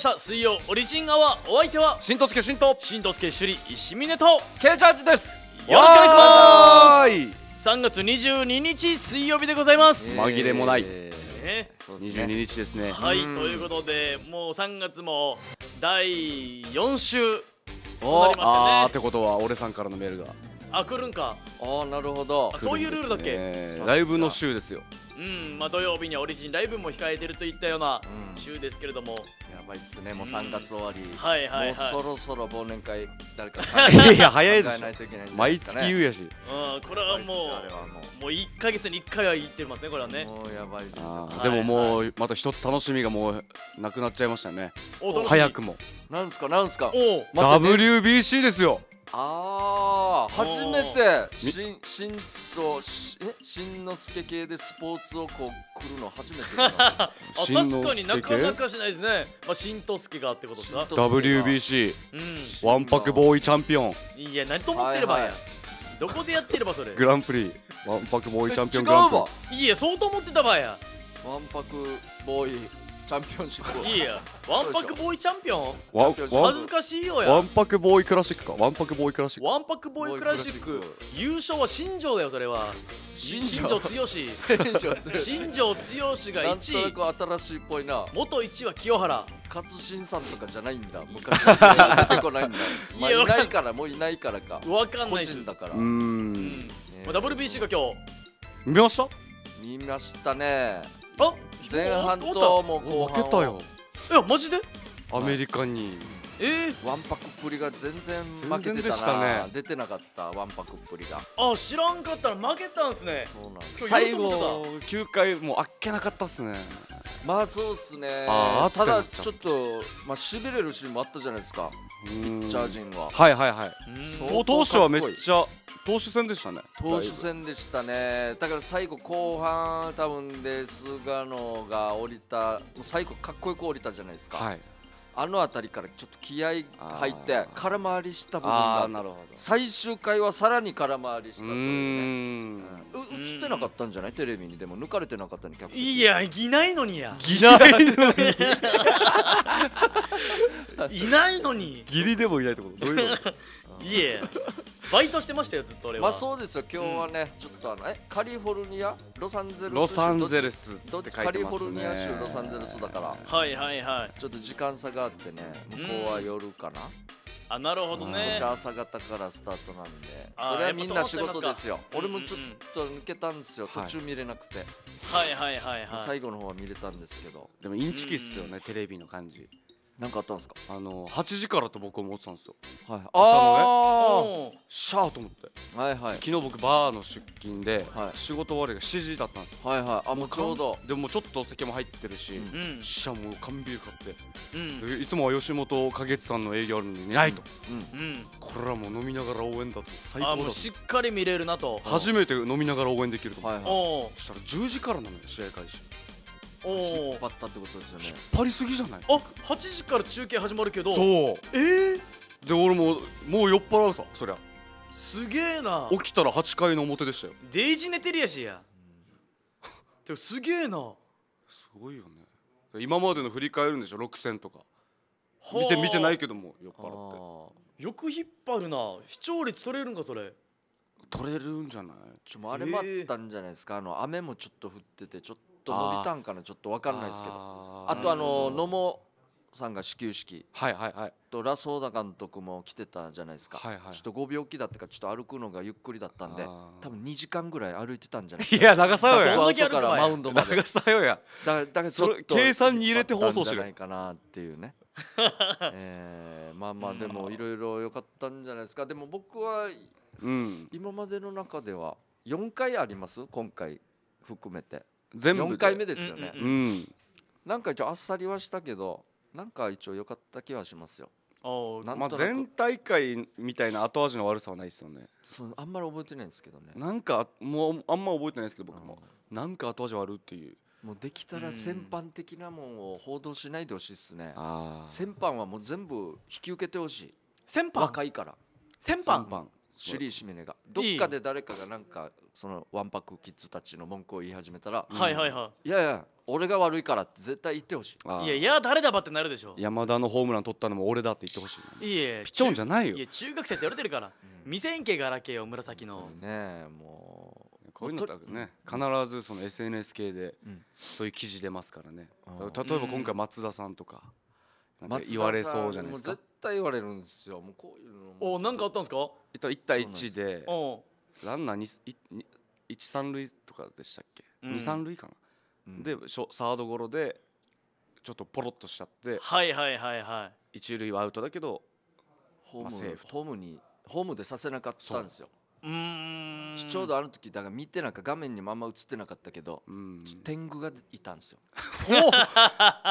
した水曜オリジンアワーお相手はしんとすけしんとしんとすけしゅり石峰とケイジャージですよろしくお願いします3月22日水曜日でございます紛れもない、えー、ね、22日ですねはいということでもう3月も第4週となりましたねあってことは俺さんからのメールがあ来るんかあなるほどそういうルールだっけ、ライブの週ですようんまあ、土曜日にはオリジンライブも控えてるといったような週ですけれども、うん、やばいっすねもう3月終わり、うん、はいはい、はい、もうそろそろ忘年会誰か考え いや早いでしょいで、ね、毎月言うやし、うん、これはもうもう1か月に1回は言ってますねこれはねもうやばいですよ、でももうまた一つ楽しみがもうなくなっちゃいましたね早くもなんすかなんすかお、ね、WBC ですよああ初めてししんとえしんのすけ系でスポーツをこう来るの初めて あ確かになかなかしないですね、まあ、しんとすけがってことで WBC、うん、わんぱくボーイチャンピオンいや何と思ってればや、はいはい、どこでやってればそれグランプリわんぱくボーイチャンピオングランプリいやそうと思ってたばやわんぱくボーイチャンピオンシップいいやわんぱくボーイチャンピオンわ恥ずかしいよやわんぱくボーイクラシックかわんぱくボーイクラシックわんぱくボーイクラシック優勝は新庄だよそれは新庄剛志新庄剛志が1位なんと新しいっぽいな元1位は清原勝新さんとかじゃないんだ昔勝新さん結構ないんだ、まあ、いないからもういないからかわかんないですだからうん、WBC が今日見ました見ましたねあ前半ともう負けたよいやマジでアメリカに、えー、わんぱくっぷりが全然負けてたな、ね、出てなかったわんぱくっぷりがあ知らんかったら負けたんすねそうなんです最後9回もうあっけなかったっすねまあそうっすねただちょっとまあしびれるシーンもあったじゃないですかピッチャー陣は。はいはいはいそう、投手はめっちゃ投手戦でしたね投手戦でしたねだから最後後半多分で菅野が降りた最後かっこよく降りたじゃないですか、はい、あの辺りからちょっと気合入って空回りした部分が最終回はさらに空回りしたというね映ってなかったんじゃないテレビにでも抜かれてなかったね客席いやいないのにやいないのに いないのに義理 でもいないってことどういうこといえバイトしてましたよずっと俺はまあそうですよ今日はね、ちょっとあのえカリフォルニアロサンゼルスロサンゼルスって書いてますねカリフォルニア州ロサンゼルスだからはいはいはいちょっと時間差があってね向こうは夜かな、あなるほどね、うん、朝方からスタートなんでそれはみんな仕事ですよ俺もちょっと抜けたんですよ、途中見れなくて、はい、はいはいはい、はい、最後の方は見れたんですけどでもインチキっすよね、テレビの感じ何かあったんですかあの八時からと僕思ってたんですよはいああシャーと思ってはいはい昨日僕バーの出勤で、はい、仕事終わりが7時だったんですよはいはいあもうちょうどでもちょっと酒も入ってるし、うん、シャーも缶ビール買って、うん、いつもは吉本花月さんの営業あるのにないと、うん、うん、これはもう飲みながら応援だと最高だとしっかり見れるなと初めて飲みながら応援できると思はいはい、そしたら10時からなのよ試合開始引っ張ったってことですよね引っ張りすぎじゃないあ8時から中継始まるけどそうえー、で俺ももう酔っ払うさそりゃすげえな起きたら8回の表でしたよデイジ寝てるやしや でもすげえなすごいよね今までの振り返るんでしょ6戦とか見て見てないけども酔っ払ってよく引っ張るな視聴率取れるんかそれ取れるんじゃないちょっとあれもあったんじゃないですか、えー、あの雨もちょっと降っててちょっと伸びたんかなちょっと分かんないですけどあとあの野茂さんが始球式、はいはいはい、とラソーダ監督も来てたじゃないですか、はいはい、ちょっとご秒きだったかちょっと歩くのがゆっくりだったんで多分2時間ぐらい歩いてたんじゃないですかいや長さよやどんだけ歩からマウンドまで長さよやだからちょっと計算に入れて放送しないかなっていうね えー、まあまあでもいろいろ良かったんじゃないですかでも僕は、うん、今までの中では4回あります今回含めて全部4回目ですよね、うんうんうん、なんか一応あっさりはしたけどなんか一応良かった気はしますよあまあ、全大会みたいな後味の悪さはないですよねそうあんまり覚えてないんですけどねなんかもうあんま覚えてないですけど僕も、うん、なんか後味悪っていうもうできたら先般的なもんを報道しないでほしいですね、うん、先般はもう全部引き受けてほしい先般若いから先般先般シュリー・シメネがどっかで誰かがなんかそのワンパクキッズたちの文句を言い始めたら、はいはいはいいやいや俺が悪いからって絶対言ってほしいいやいや誰だばってなるでしょ山田のホームラン取ったのも俺だって言ってほしいいやピチョンじゃないよいや中学生って言われてるから、未千家ガラケーを紫のねもうこういうのだね必ずその SNS 系でそういう記事出ますからね、例えば今回松田さんとか言われそうじゃないですか対言われるんですよもうこういうのおなんかあったんですか1対一でランナー一三塁とかでしたっけ、うん、二三塁かな、うん、でサードゴロでちょっとポロっとしちゃってはいはいはいはい一塁はアウトだけどホーム、セーフホームにホームでさせなかったんですようんちょうどあの時だから見てなんか画面にまんま映ってなかったけど天狗がいたんですよ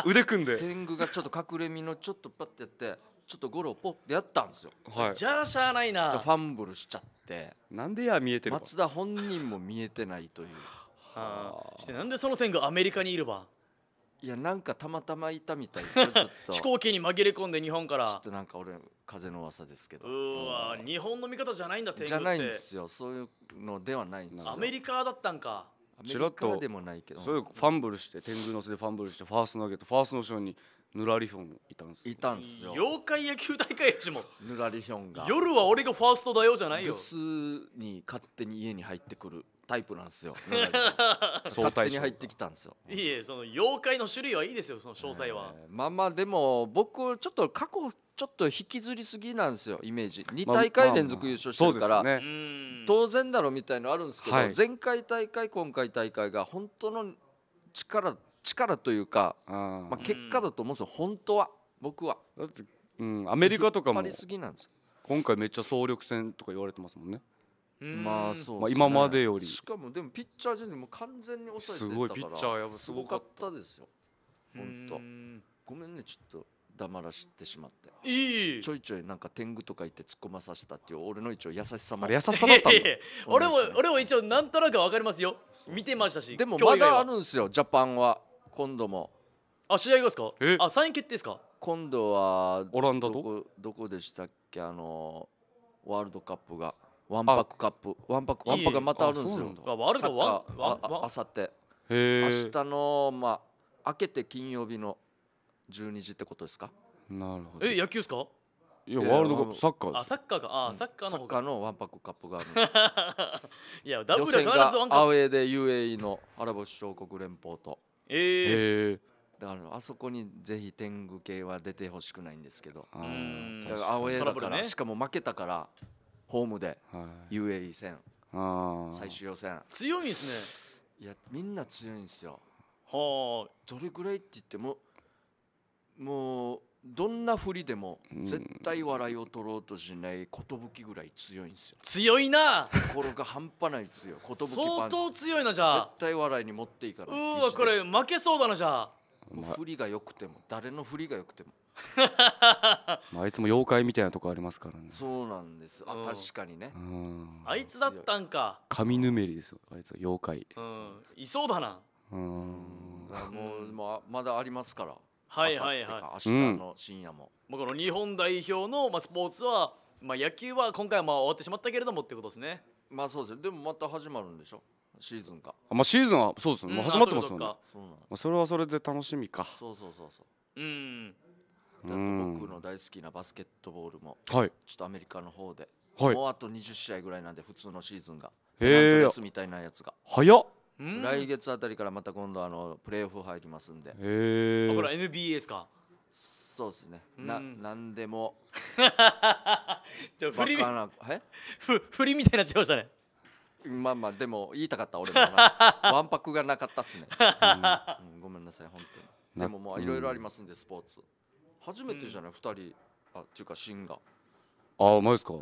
腕組んで天狗がちょっと隠れ身のちょっとパッてやってちょっとゴロポてやったんですよはいじゃあしゃあないなファンブルしちゃってなんでや見えてる松田本人も見えてないというはあ、してなんでその点がアメリカにいるばいやなんかたまたまいたみたいです 飛行機に紛れ込んで日本からちょっとなんか俺風の噂ですけどうわ、うん、日本の味方じゃないんだ天狗ってじゃないんですよそういうのではないんですよアメリカだったんかアメリカでもないけどそういうファンブルして天狗のせでファンブルしてファースト投げてファーストの後ろにぬらりひょんいたんすいたんすよ妖怪野球大会やしもぬらりひょんが夜は俺がファーストだよじゃないよ留守に勝手に家に入ってくるタイプなんですよ 勝手に入ってきたんですよいえその妖怪の種類はいいですよその詳細は、えー、まあまあでも僕ちょっと過去ちょっと引きずりすぎなんですよイメージ2大会連続優勝してるから、まあまあね、当然だろみたいのあるんですけど、はい、前回大会今回大会が本当の力力というか、まあ、結果だと思うんですよ本当は僕はだって、うん、アメリカとかも今回めっちゃ総力戦とか言われてますもんねまあそう、ね、今までよりしかもでもピッチャー陣でも完全に抑えてたからすごいピッチャーやすごかったですよ本当ごめんねちょっと黙らしてしまっていいちょいちょいなんか天狗とか言って突っ込まさせたっていう俺の一応優しさも優しさだったんだ 俺も俺も一応なんとなく分かりますよ見てましたしでもまだあるんですよジャパンは今度もあ試合がですかえあサイン決定ですか今度はオランダどとこどこでしたっけあのワールドカップがワンパックカップワンパックワンパックがまたあるんですよあワールドッカカーああさってへ明日のまあ明けて金曜日の12時ってことですかなるほどえ野球ですかいやワールドカップサッカーであサッカーかあサッカーサのッカーのワンパックカップがある いやダブルは選必ワンがカアウェーで UAE のアラブ首長国連邦とえー、えーだからあそこにぜひ天狗系は出てほしくないんですけどだから青柳だから、ね、しかも負けたからホームで UAE 戦、あ最終予選強いんですねいやみんな強いんですよはあどれぐらいって言ってももうどんなふりでも絶対笑いを取ろうとしない寿ぐらい強いんですよ強いな心が半端ない強い寿相当強いなじゃあ絶対笑いに持っていかないうわこれ負けそうだなじゃあも振りがよくても誰の振りがよくても まあ、いつも妖怪みたいなとこありますからねそうなんですあ確かにねあいつだったんか神ぬめりですよあいつは妖怪いそうだなうんもうまあ、まだありますからはいはいはい明日の深夜も、僕、の日本代表の、まあ、スポーツは、まあ、野球は今回はまあ終わってしまったけれどもってことですねまあそうですでもまた始まるんでしょシーズンかまあシーズンはそうですね、もう始まってますもんねそうなんまあ、それはそれで楽しみかそうそうそうそううんあ僕の大好きなバスケットボールも、はい、ちょっとアメリカの方で、はい、もうあと20試合ぐらいなんで普通のシーズンがへえみたいなやつが早っ来月あたりからまた今度あのプレーオフ入りますんでへえこれ NBA ですかそうですね、うん、な何でもフリ 振り振りみたいになっちゃいましたねまあまあでも言いたかった俺も わんぱくがなかったっすね、うんうん、ごめんなさい本当にでもまあいろいろありますんでスポーツ初めてじゃない、うん、2人あっていうかシンがああうまいですか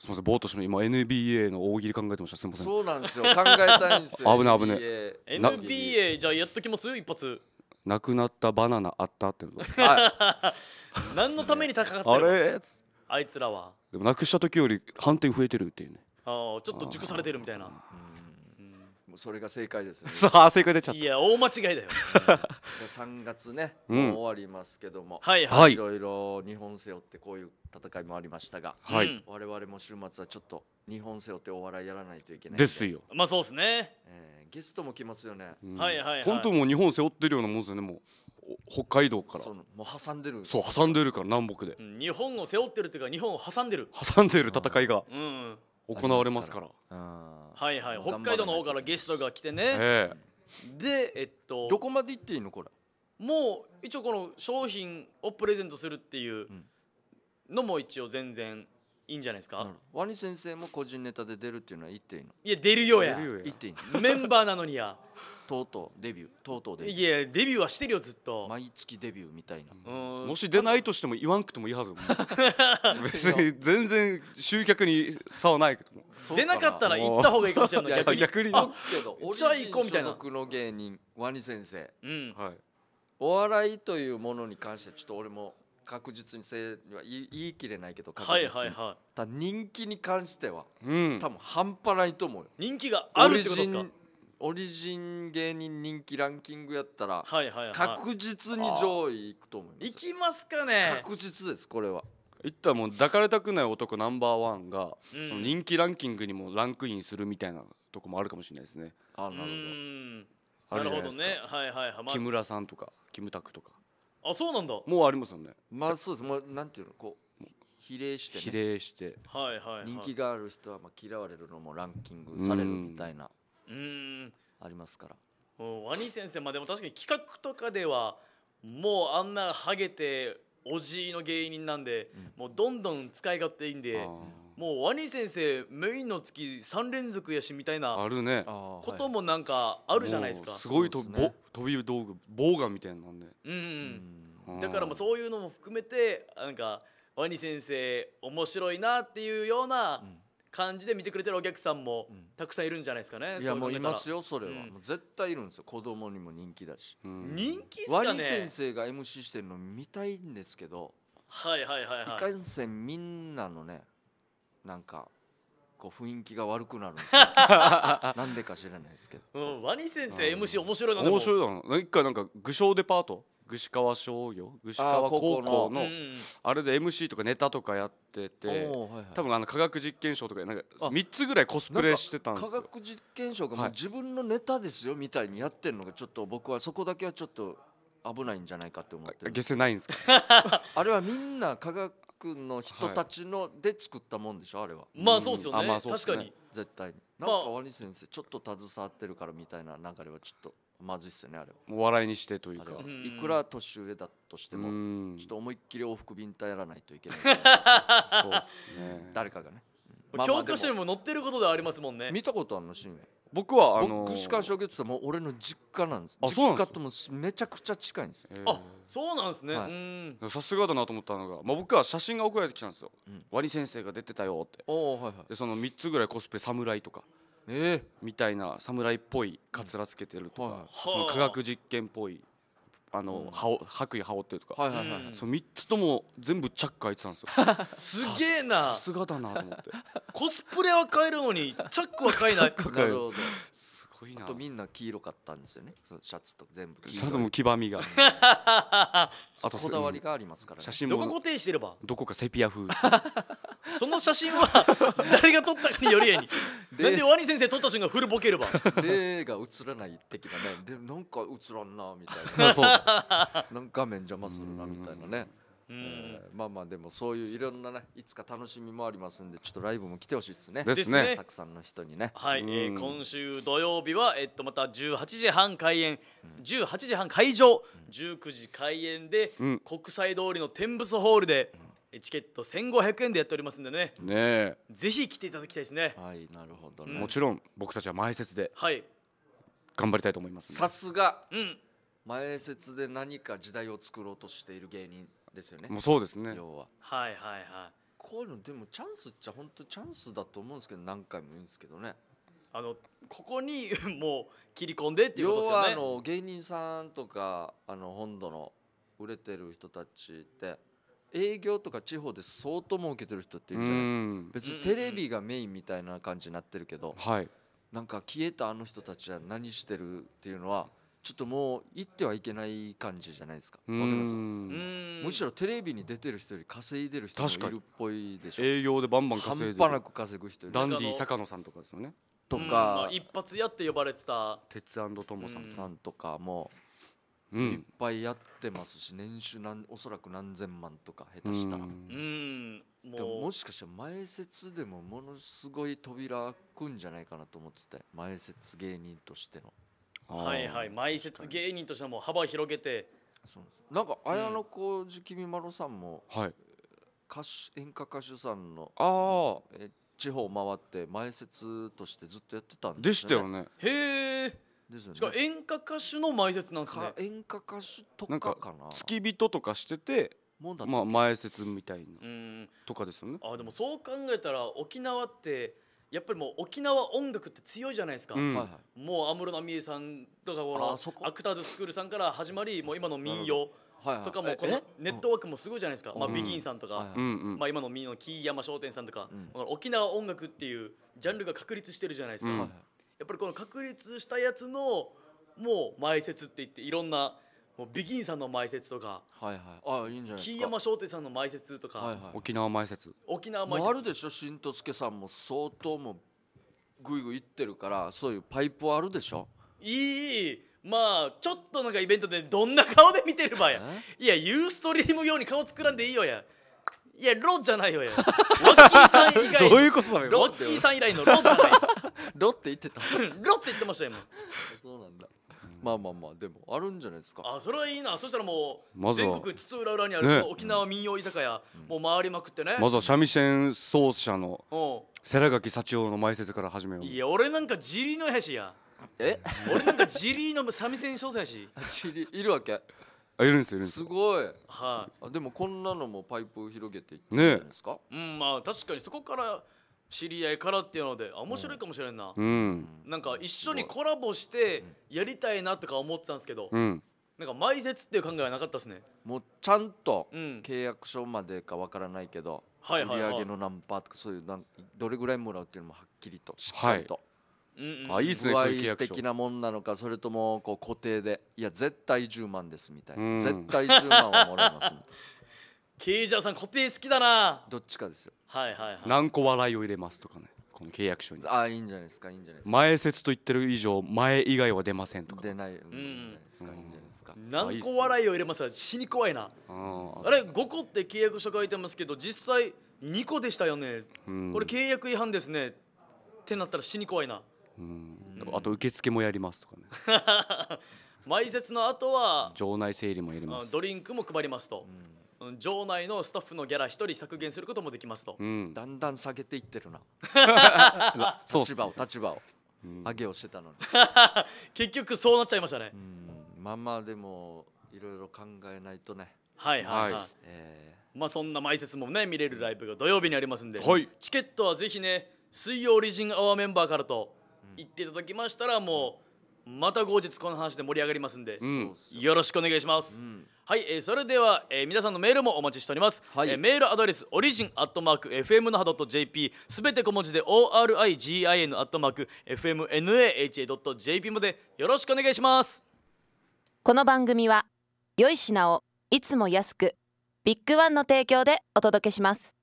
すみませんぼーっとして今 NBA の大喜利考えてましたすみませんそうなんですよ考えたいんですよ危ない危ない NBA じゃあやっときます一発なくなったバナナあったってことはい、何のために高かったあれあいつらはでもなくした時より反転増えてるっていうねああちょっと熟されてるみたいなもうそれが正解ですね。そう正解出ちゃった。いや大間違いだよ。三月ね、もう終わりますけども、はいはい。いろいろ日本背負ってこういう戦いもありましたが、はい。我々も週末はちょっと日本背負ってお笑いやらないといけない。ですよ。まあそうですね、えー。ゲストも来ますよね。うん、はいはい、はい、本当もう日本背負ってるようなもんですよねもう。北海道からそのもう挟んでるそう挟んでるから南北で、うん、日本を背負ってるっていうか日本を挟んでる挟んでる戦いが、うん、うん行われますからはいはい北海道の方からゲストが来てね、えー、でえっとどこまで行っていいのこれもう一応この商品をプレゼントするっていうのも一応全然いいんじゃないですかワニ先生も個人ネタで出るっていうのは言っていいのいや出るよや言っていいメンバーなのにやとうとうデビューとうとうデビューいやデビューはしてるよずっと毎月デビューみたいな、もし出ないとしても言わんくてもいいはず 別に全然集客に差はないけども出なかったら行った方がいいかもしれない逆に逆にけど俺は行こうみたいな所属の芸人ワニ先生、うんはい、お笑いというものに関してちょっと俺も確実にせいは言い切れないけど確実に、はいはいはい、人気に関しては、うん、多分半端ないと思うよ人気があるってことですかオリジン芸人人気ランキングやったらはいはい確実に上位いくと思います行きますかね確実ですこれは言ったらもう抱かれたくない男ナンバーワンが、うん、その人気ランキングにもランクインするみたいなとこもあるかもしれないですねあなるほどなるほどねはいはいはい、木村さんとかキムタクとかあそうなんだもうありますよねまあそうですもうなんていうのこう比例して、ね、比例して、はいはい、はい、人気がある人はまあ嫌われるのもランキングされるみたいなうんありますから。ワニ先生まあでも確かに企画とかではもうあんなハゲておじいの芸人なんで、うん、もうどんどん使い勝手いいんでもうワニ先生メインの月三連続やしみたいなあるねこともなんかあるじゃないですか、はい、すごいと、ね、飛び道具棒がみたいなんで、うんうん、だからもそういうのも含めてなんかワニ先生面白いなっていうような、うん感じで見てくれてるお客さんもたくさんいるんじゃないですかね、いやもういますよそれは、うん、もう絶対いるんですよ子供にも人気だし、うん、人気っすかねワニ先生が MC してるの見たいんですけどはいはいはいはいかんせんみんなのねなんかこう雰囲気が悪くなるんですよ なんでか知らないですけど、うん、ワニ先生 MC 面白いのでも面白いだな一回なんか「具象デパート」志川商業川高校のあれで MC とかネタとかやってて多分あの科学実験賞とかなんか3つぐらいコスプレしてたんですよ科学実験賞がもう自分のネタですよみたいにやってるのがちょっと僕はそこだけはちょっと危ないんじゃないかって思って下世ないんですか あれはみんな科学の人たちので作ったもんでしょあれはまあそうですよね,、まあ、確かに絶対になんかワニ先生ちょっと携わってるからみたいな流れはちょっとまずいっすよねあれは笑いにしてというかいくら年上だとしてもちょっと思いっきり往復便頼やらないといけない そうですね誰かがね教科書にも載ってることではありますもんね見たことあるのシーン僕はあの僕しか衝撃って言ったらもう俺の実家なんですあそうなん実です家ともめちゃくちゃ近いんですあそうなんですね、さすがだなと思ったのが、まあ、僕は写真が送られてきたんですよ、うんワニ先生が出てたよっておおはいはいでその3つぐらいコスプレ侍とかえー、みたいな侍っぽいかつらつけてるとか、はい、その科学実験っぽいあの、うん、羽白衣羽織ってるとか、はいはいはい、その3つとも全部チャック開いてたんですよ すげえなさすがだなと思って コスプレは変えるのにチャックは変えないなるほどすごいなあとみんな黄色かったんですよねそのシャツと全部シャツも黄ばみが あとこだわりがありますから、ね、写真もどこ固定してればどこかセピア風その写真は 誰が撮ったかによりやになんでワニ先生撮った瞬間フルボケれば例が映らない的なねでなんか映らんなみたいな そうなん画面邪魔するなみたいなねえー、まあまあでもそういういろんなねいつか楽しみもありますんでちょっとライブも来てほしいですねですねたくさんの人にねはい、えー、今週土曜日はえっとまた18時半開演、うん、18時半会場、うん、19時開演で、国際通りの天仏ホールで、うんチケット1500円でやっておりますんでねねぜひ来ていただきたいですねはいなるほど、ねうん、もちろん僕たちは前説ではい頑張りたいと思いますさすが、うん、前説で何か時代を作ろうとしている芸人ですよねもうそうですね要ははいはいはいこういうのでもチャンスっちゃ本当チャンスだと思うんですけど何回も言うんですけどねあのここに もう切り込んでっていうことですよね要はあの芸人さんとかあの本土の売れてる人たちって営業とか地方で相当儲けてる人っているじゃないですか別にテレビがメインみたいな感じになってるけど、なんか消えたあの人たちは何してるっていうのはちょっともう言ってはいけない感じじゃないですかかすむしろテレビに出てる人より稼いでる人もいるっぽいでしょ営業でバンバン稼いで半端なく稼ぐ人ダンディ坂野さんとかですよねとか、一発屋って呼ばれてた鉄アさんさんとかも、うん、いっぱいやってますし年収何おそらく何千万とか下手したらうんももしかしたら前説でもものすごい扉開くんじゃないかなと思ってて前説芸人としてのはいはい前説芸人としてはもう幅広げてそうなんか綾小路きみまろさんも、うん、歌手演歌歌手さんのあえ地方回って前説としてずっとやってたんです、ね、でしたよねへえですよねしかも演歌歌手の前説なんですねか演歌歌手となんかかかな付き人とかしててもんだったまあ前説みたいなとかですよねあでもそう考えたら沖縄ってやっぱりもう沖縄音楽って強いじゃないですか、うんはいはいもう安室奈美恵さんとかこのこアクターズスクールさんから始まりもう今の民謡ははいとかもこのネットワークもすごいじゃないですか、まあ、ビギンさんとはいかは、いうんまあ、今の民謡の木山商店さんとか、うん沖縄音楽っていうジャンルが確立してるじゃないですか、うんはいはいやっぱりこの確立したやつのもう前説って言っていろんなもうビギンさんの前説とか、はいはい、あいいんじゃないですか。金山商店さんの前説とか、はいはい、沖縄前説。沖縄前あるでしょ、新と助さんも相当もぐいぐいいってるから、そういうパイプあるでしょ。いい。まあちょっとなんかイベントでどんな顔で見てるばやいやユーストリーム用に顔作らんでいいよやいやロじゃないよロッキーさん以外どういうことだよワッキーさん以来のロじゃない ロって言ってたロって言ってましたよそうなんだまあまあまあでもあるんじゃないですかあそれはいいなそしたらもう全国津々浦々にある沖縄民謡居酒屋もう回りまくってねまずは三味線奏者の世良垣幸男の前説から始めよういや俺なんかジリのやしやえ俺なんかジリの三味線奏者やし ジリいるわけあいるんですよいるんですすごいはあでもこんなのもパイプを広げていってるんですか、うん、まあ確かにそこから知り合いからっていうので面白いかもしれんな、うんなんか一緒にコラボしてやりたいなとか思ってたんですけど、うんなんか埋設っていう考えはなかったですねもうちゃんとうん契約書までかわからないけど、はいはいはい売上の何パーとかそういうなんどれぐらいもらうっていうのもはっきりとしっかりと、うんうん、あいいですねそういう契約書的なもんなのかそれともこう固定でいや絶対10万ですみたいな、うん、絶対10万はもらいますみたいな ケさん固定好きだなどっちかですよはいはいはい何個笑いを入れますとかねこの契約書にあいいんじゃないですかいいんじゃないですか前説と言ってる以上前以外は出ませんとか出ない、うん、いいんじゃないですか、うん、いいんじゃないですか何個笑いを入れますか死に怖いなあれ5個って契約書書いてますけど実際2個でしたよね、うん、これ契約違反ですねってなったら死に怖いなうんあと受付もやりますとかね 埋設の後は場内整理もやりますドリンクも配りますと、うん、場内のスタッフのギャラ一人削減することもできますと、うん、だんだん下げていってるな 立場を立場を、うん、上げをしてたのに 結局そうなっちゃいましたね、まあまあでもいろいろ考えないとねはいはいはい、えー、まあそんな埋設もね見れるライブが土曜日にありますんで、はい、チケットはぜひね水曜オリジンアワーメンバーからと行っていただきましたらもうまた後日この話で盛り上がりますんで、うん、よろしくお願いします。うんはい、えー、それでは、えー、皆さんのメールもお待ちしております、はい、えー、メールアドレスオリジンアットマーク FM の波 .jp すべて小文字で origin アットマーク FMNAHA.jp までよろしくお願いしますこの番組は良い品をいつも安くビッグワンの提供でお届けします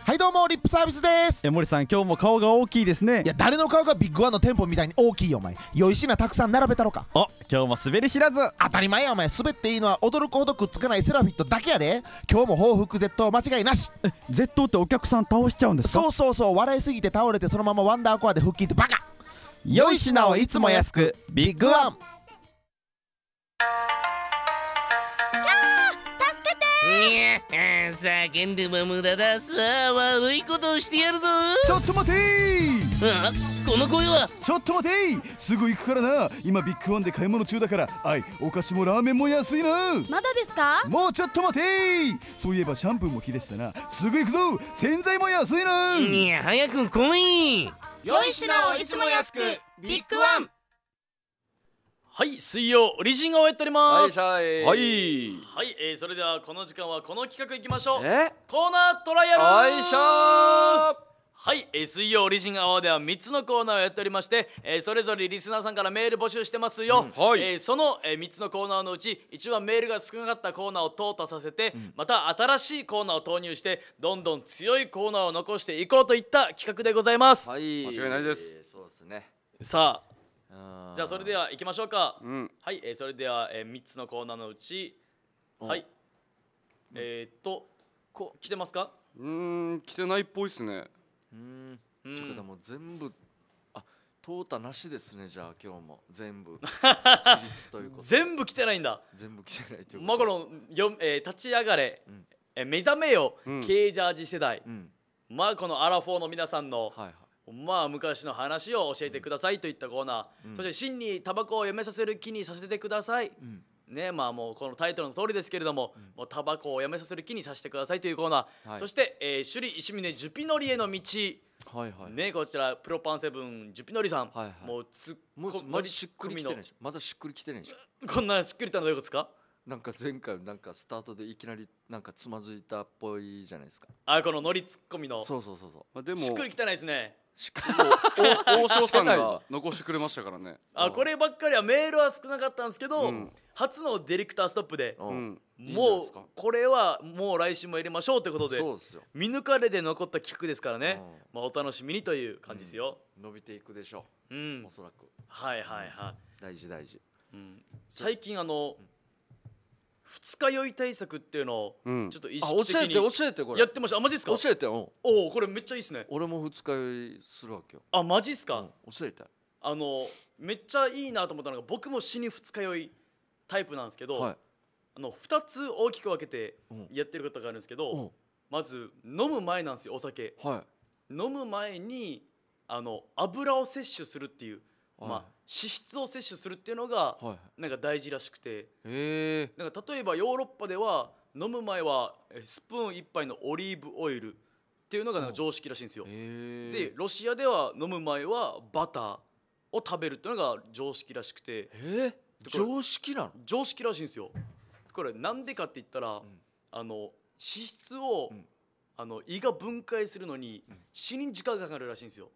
はいどうもリップサービスですえ森さん今日も顔が大きいですねいや誰の顔がビッグワンの店舗みたいに大きいよお前良い品たくさん並べたろかお今日も滑り知らず当たり前やお前滑っていいのは驚くほどくっつかないセラフィットだけやで今日も報復 Z 間違いなしえ Z ってお客さん倒しちゃうんですかそうそうそう笑いすぎて倒れてそのままワンダーコアで腹筋ってバカ良い品をいつも安くビッグワンにゃ叫んでも無駄ださあ悪いことをしてやるぞちょっと待てあこの声はちょっと待てすぐ行くからな今ビッグワンで買い物中だからあいお菓子もラーメンも安いなまだですかもうちょっと待てそういえばシャンプーも切れてたなすぐ行くぞ洗剤も安いないや早く来いよい品をいつも安くビッグワンはい水曜オリジンが終えておりますはいはい、はいえー、それではこの時間はこの企画いきましょうコーナートライアルはい、えー、水曜オリジンアワーでは3つのコーナーをやっておりまして、えー、それぞれリスナーさんからメール募集してますよ、うん、はいえー、その、えー、3つのコーナーのうち一番メールが少なかったコーナーを淘汰させて、うん、また新しいコーナーを投入してどんどん強いコーナーを残していこうといった企画でございますはい間違いないです、えー、そうですねさあじゃあそれでは行きましょうか、うん、はい、えー、それでは、えー、3つのコーナーのうちはい、えっ、とこ来てますかうん来てないっぽいっすねうんちょっともう全部あったなしですねじゃあ今日も全部 全部来てないんだ全部来てないというマカロンよ、えー、立ち上がれ、うん、えー、目覚めよ、うん、ケージャージ世代、まあこのアラフォーの皆さんの、はいはいまあ昔の話を教えてくださいといったコーナー、うん、そして真にタバコをやめさせる気にさせてください、うん、ねまあもうこのタイトルの通りですけれども、うん、もうタバコをやめさせる気にさせてくださいというコーナー、はい、そして、えー、首里石峰ジュピノリへの道はいはい、ねこちらプロパンセブンジュピノリさん、はいはい、もうつっこまじしっくりきてないでしょまだしっくりきてないでしょこんなしっくりたのどういうことですかなんか前回なんかスタートでいきなりなんかつまずいたっぽいじゃないですかあこのノリツッコミのそうそうそうそう、まあ、でもしっくりきてないですねしかも王将さんが残してくれましたからね あこればっかりはメールは少なかったんですけど、うん、初のディレクターストップで、うん、もうこれはもう来週も入れましょうってことでそうですよ見抜かれて残った企画ですからね、うん、まあ、お楽しみにという感じですよ、伸びていくでしょう、うん、おそらくはいはいはい大事大事、うん、最近あの、二日酔い対策っていうのをちょっと意識的にあ教えて教えてこれやってましたあマジっすか教えてうおおこれめっちゃいいっすね俺も二日酔いするわけよ、あマジっすか、うん、教えてあのめっちゃいいなと思ったのが僕も死に二日酔いタイプなんですけど、はいあの二つ大きく分けてやってることがあるんですけど、うんまず飲む前なんですよお酒はい飲む前にあの油を摂取するっていう、まあ脂質を摂取するっていうのが、なんか大事らしくてなんか例えばヨーロッパでは飲む前はスプーン1杯のオリーブオイルっていうのがなんか常識らしいんですよ。でロシアでは飲む前はバターを食べるっていうのが常識らしくて常識なの常識らしいんですよ。これなんでかって言ったら、うん、あの脂質を、うん、あの胃が分解するのに、死に時間がかかるらしいんですよ。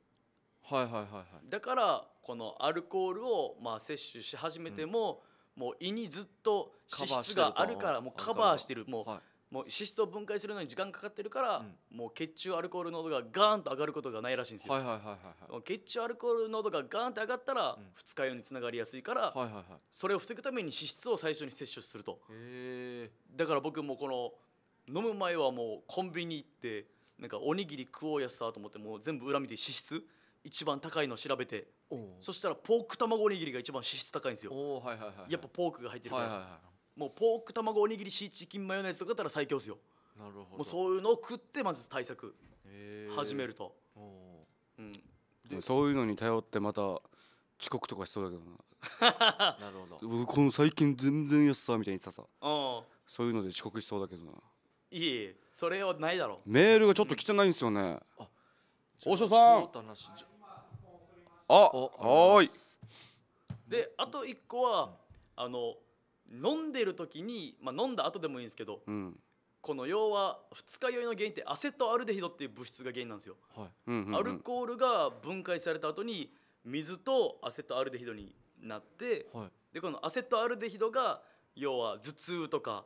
はいはいはいはい、だからこのアルコールをまあ摂取し始めても、うん、もう胃にずっと脂質があるからもうカバーしてるもう、はい、もう脂質を分解するのに時間かかってるから、うん、もう血中アルコール濃度がガーンと上がることがないらしいんですよ、はいはいはいはい血中アルコール濃度がガーンと上がったら二日酔いにつながりやすいから、はいはいはい、それを防ぐために脂質を最初に摂取するとだから僕もこの飲む前はもうコンビニ行ってなんかおにぎり食おうやつさと思ってもう全部裏見て脂質一番高いの調べてそしたらポーク卵おにぎりが一番脂質高いんですよ、はいはい、やっぱポークが入ってるから、はいはいはい、もうポーク卵おにぎりシーチキンマヨネーズとかだったら最強ですよなるほどもうそういうのを食ってまず対策始めると、うん、でそういうのに頼ってまた遅刻とかしそうだけどな なるほどこの最近全然安さみたいに言ってたさそういうので遅刻しそうだけどないいそれはないだろうメールがちょっと来てないんですよね、うん、あ王将さんあはいであと1個はあの飲んでる時に、まあ、飲んだ後でもいいんですけど、うん、この要は二日酔いの原因ってアセトアルデヒドっていう物質が原因なんですよ、はいうんうんうん、アルコールが分解された後に水とアセトアルデヒドになって、はい、でこのアセトアルデヒドが要は頭痛とか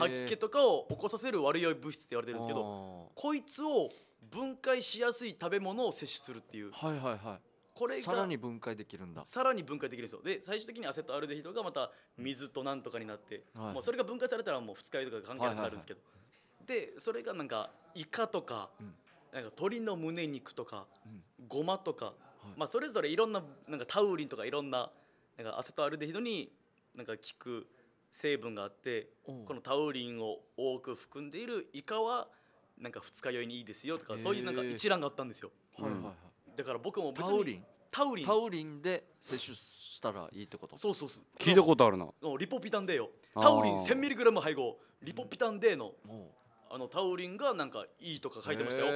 吐き気とかを起こさせる悪酔い物質って言われてるんですけどこいつを分解しやすい食べ物を摂取するっていう、はいはいはい、これがさらに分解できるんださらに分解できるんですよで最終的にアセトアルデヒドがまた水となんとかになって、うはい、まあ、それが分解されたらもう二日酔いとか関係なくなるんですけど、でそれがなんかイカとか,、なんか鶏の胸肉とか、ごまとか、はい、まあ、それぞれいろんななんかタウリンとかいろんななんかアセトアルデヒドになんか効く成分があってこのタウリンを多く含んでいるイカはなんか二日酔いにいいですよとかそういうなんか一覧があったんですよ。はいはいはいだから僕も別にタウリンタウリンタウリンで摂取したらいいってことそうそうそう聞いたことあるなリポピタンーよタウリン 1000mg 配合リポピタンーのあのタウリンがなんかいいとか書いてましたよ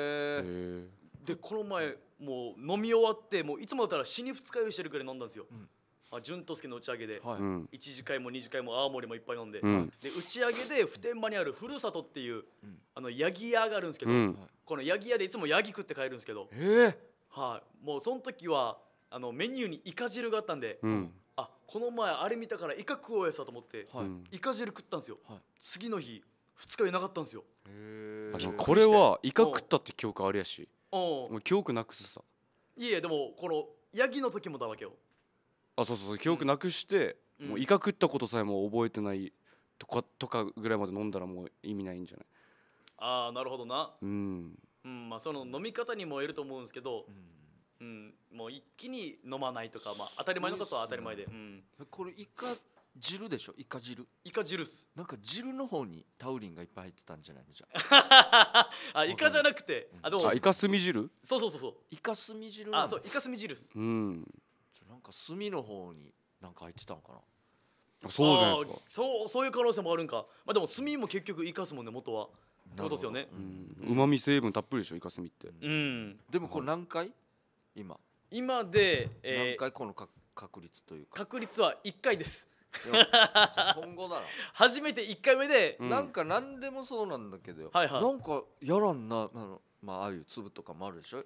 でこの前もう飲み終わってもういつもだったら死に二日酔いしてるくらい飲んだんですよ、うんあ潤とけの打ち上げで、はい、1次会も2次会も青森もいっぱい飲んでうん、で打ち上げで普天間にあるふるさとっていう、うん、あのヤギ屋があるんですけど、うん、このヤギ屋でいつもヤギ食って帰るんですけど、えー、はい、もうその時はあのメニューにイカ汁があったんで、うん、あこの前あれ見たからイカ食おうやさと思って、はい、イカ汁食ったんですよ、はい、次の日2日いなかったんですよこれはイカ食ったって記憶あるやしもう記憶なくすさいやでもこのヤギの時もだわけよあそうそうそう記憶なくして、うん、もうイカ食ったことさえも覚えてないとかとかぐらいまで飲んだらもう意味ないんじゃないああなるほどなうんうんまあ、その飲み方にもよると思うんですけど、うん、うん、もう一気に飲まないとか、まあ、当たり前のことは当たり前で、うん、これイカ汁でしょイカ汁イカ汁っすなんか汁の方にタウリンがいっぱい入ってたんじゃないのじゃあ イカじゃなくて、うん、あでもイカ墨汁そうそうそうそうイカ墨ミ汁あそうイカ墨汁っすうんなんか炭の方になんか入ってたのかなそうじゃないですかそうそういう可能性もあるんかまあでも炭も結局生かすもんね元はってことですよねうまみ成分たっぷりでしょイカスミってうんでもこれ何回今今で、何回この確率というか確率は1回です今後だな 初めて1回目で、なんか何でもそうなんだけどなんかやらんなあまあああいう粒とかもあるでしょ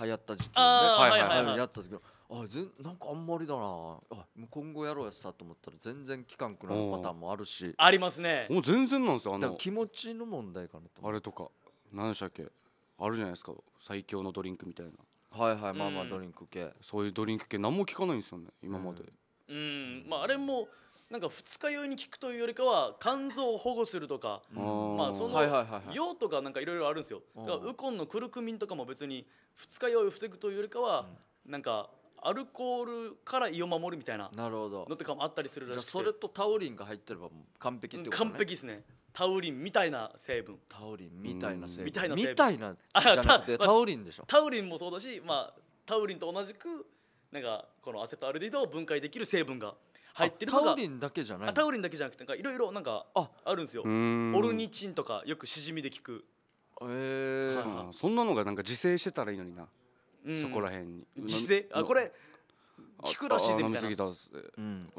流行った時期のねはいはいはいやった時のあぜなんかあんまりだなあ今後やろうやつだと思ったら全然期間くなるパターンもあるしありますねもう全然なんですよあの気持ちの問題かなとあれとか何でしたっけあるじゃないですか最強のドリンクみたいなはいはいまあまあドリンク系、そういうドリンク系何も聞かないんですよね今までうん、うん、まああれもなんか二日酔いに効くというよりかは肝臓を保護するとか、まあその用とかなんかいろいろあるんですよだウコンのクルクミンとかも別に二日酔いを防ぐというよりかは、なんかアルコールから胃を守るみたいななるほどのとかもあったりするらしくてじゃそれとタオリンが入ってれば完璧ってこと、ね、完璧ですねタオリンみたいな成分タオリンみたいな成分みたいなみたいなじゃなくてタオリンでしょタオリンもそうだし、まあ、タオリンと同じくなんかこのアセトアルディドを分解できる成分が入ってるのがタオリンだけじゃないタウリンだけじゃなくていろいろなんかあるんですよオルニチンとかよくシジミで効くええそんなのがなんか自生してたらいいのになそこら辺に自勢あこれ聞くらしいぜみたいな。う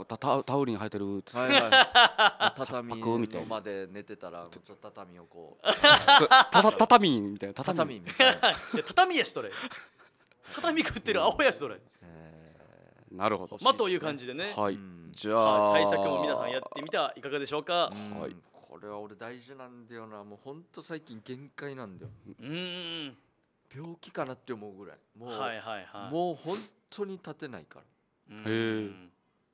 たたタオルに入ってるっはいはい、畳のまで寝てたらちょっと畳をこう畳みたいな畳みたいな畳やしそれ畳食ってる青やしそれ、えー、なるほどまあという感じでね、はい、じゃあ、対策も皆さんやってみてはいかがでしょうか、はいこれは俺大事なんだよなもう本当最近限界なんだようん病気かなって思うぐらいもう,、はいはいはい、もう本当に立てないからへえ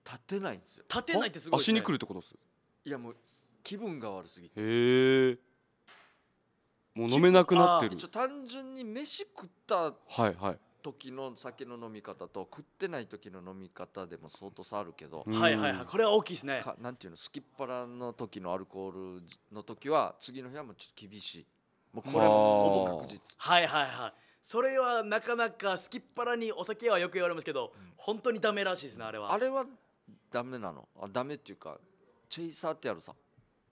立てないんですよ立てないってすごい、ね、足にくるってことですいやもう気分が悪すぎてへえもう飲めなくなってる単純に飯食ったははいい時の酒の飲み方と食ってない時の飲み方でも相当差あるけどはいはいはいこれは大きいですねかなんていうのすきっ腹の時のアルコールの時は次の日はもうちょっと厳しいもうこれもほぼ確実はいはいはいそれはなかなかすきっぱらにお酒はよく言われますけど、うん、本当にダメらしいですねあれはあれはダメなのあダメっていうかチェイサーってあるさ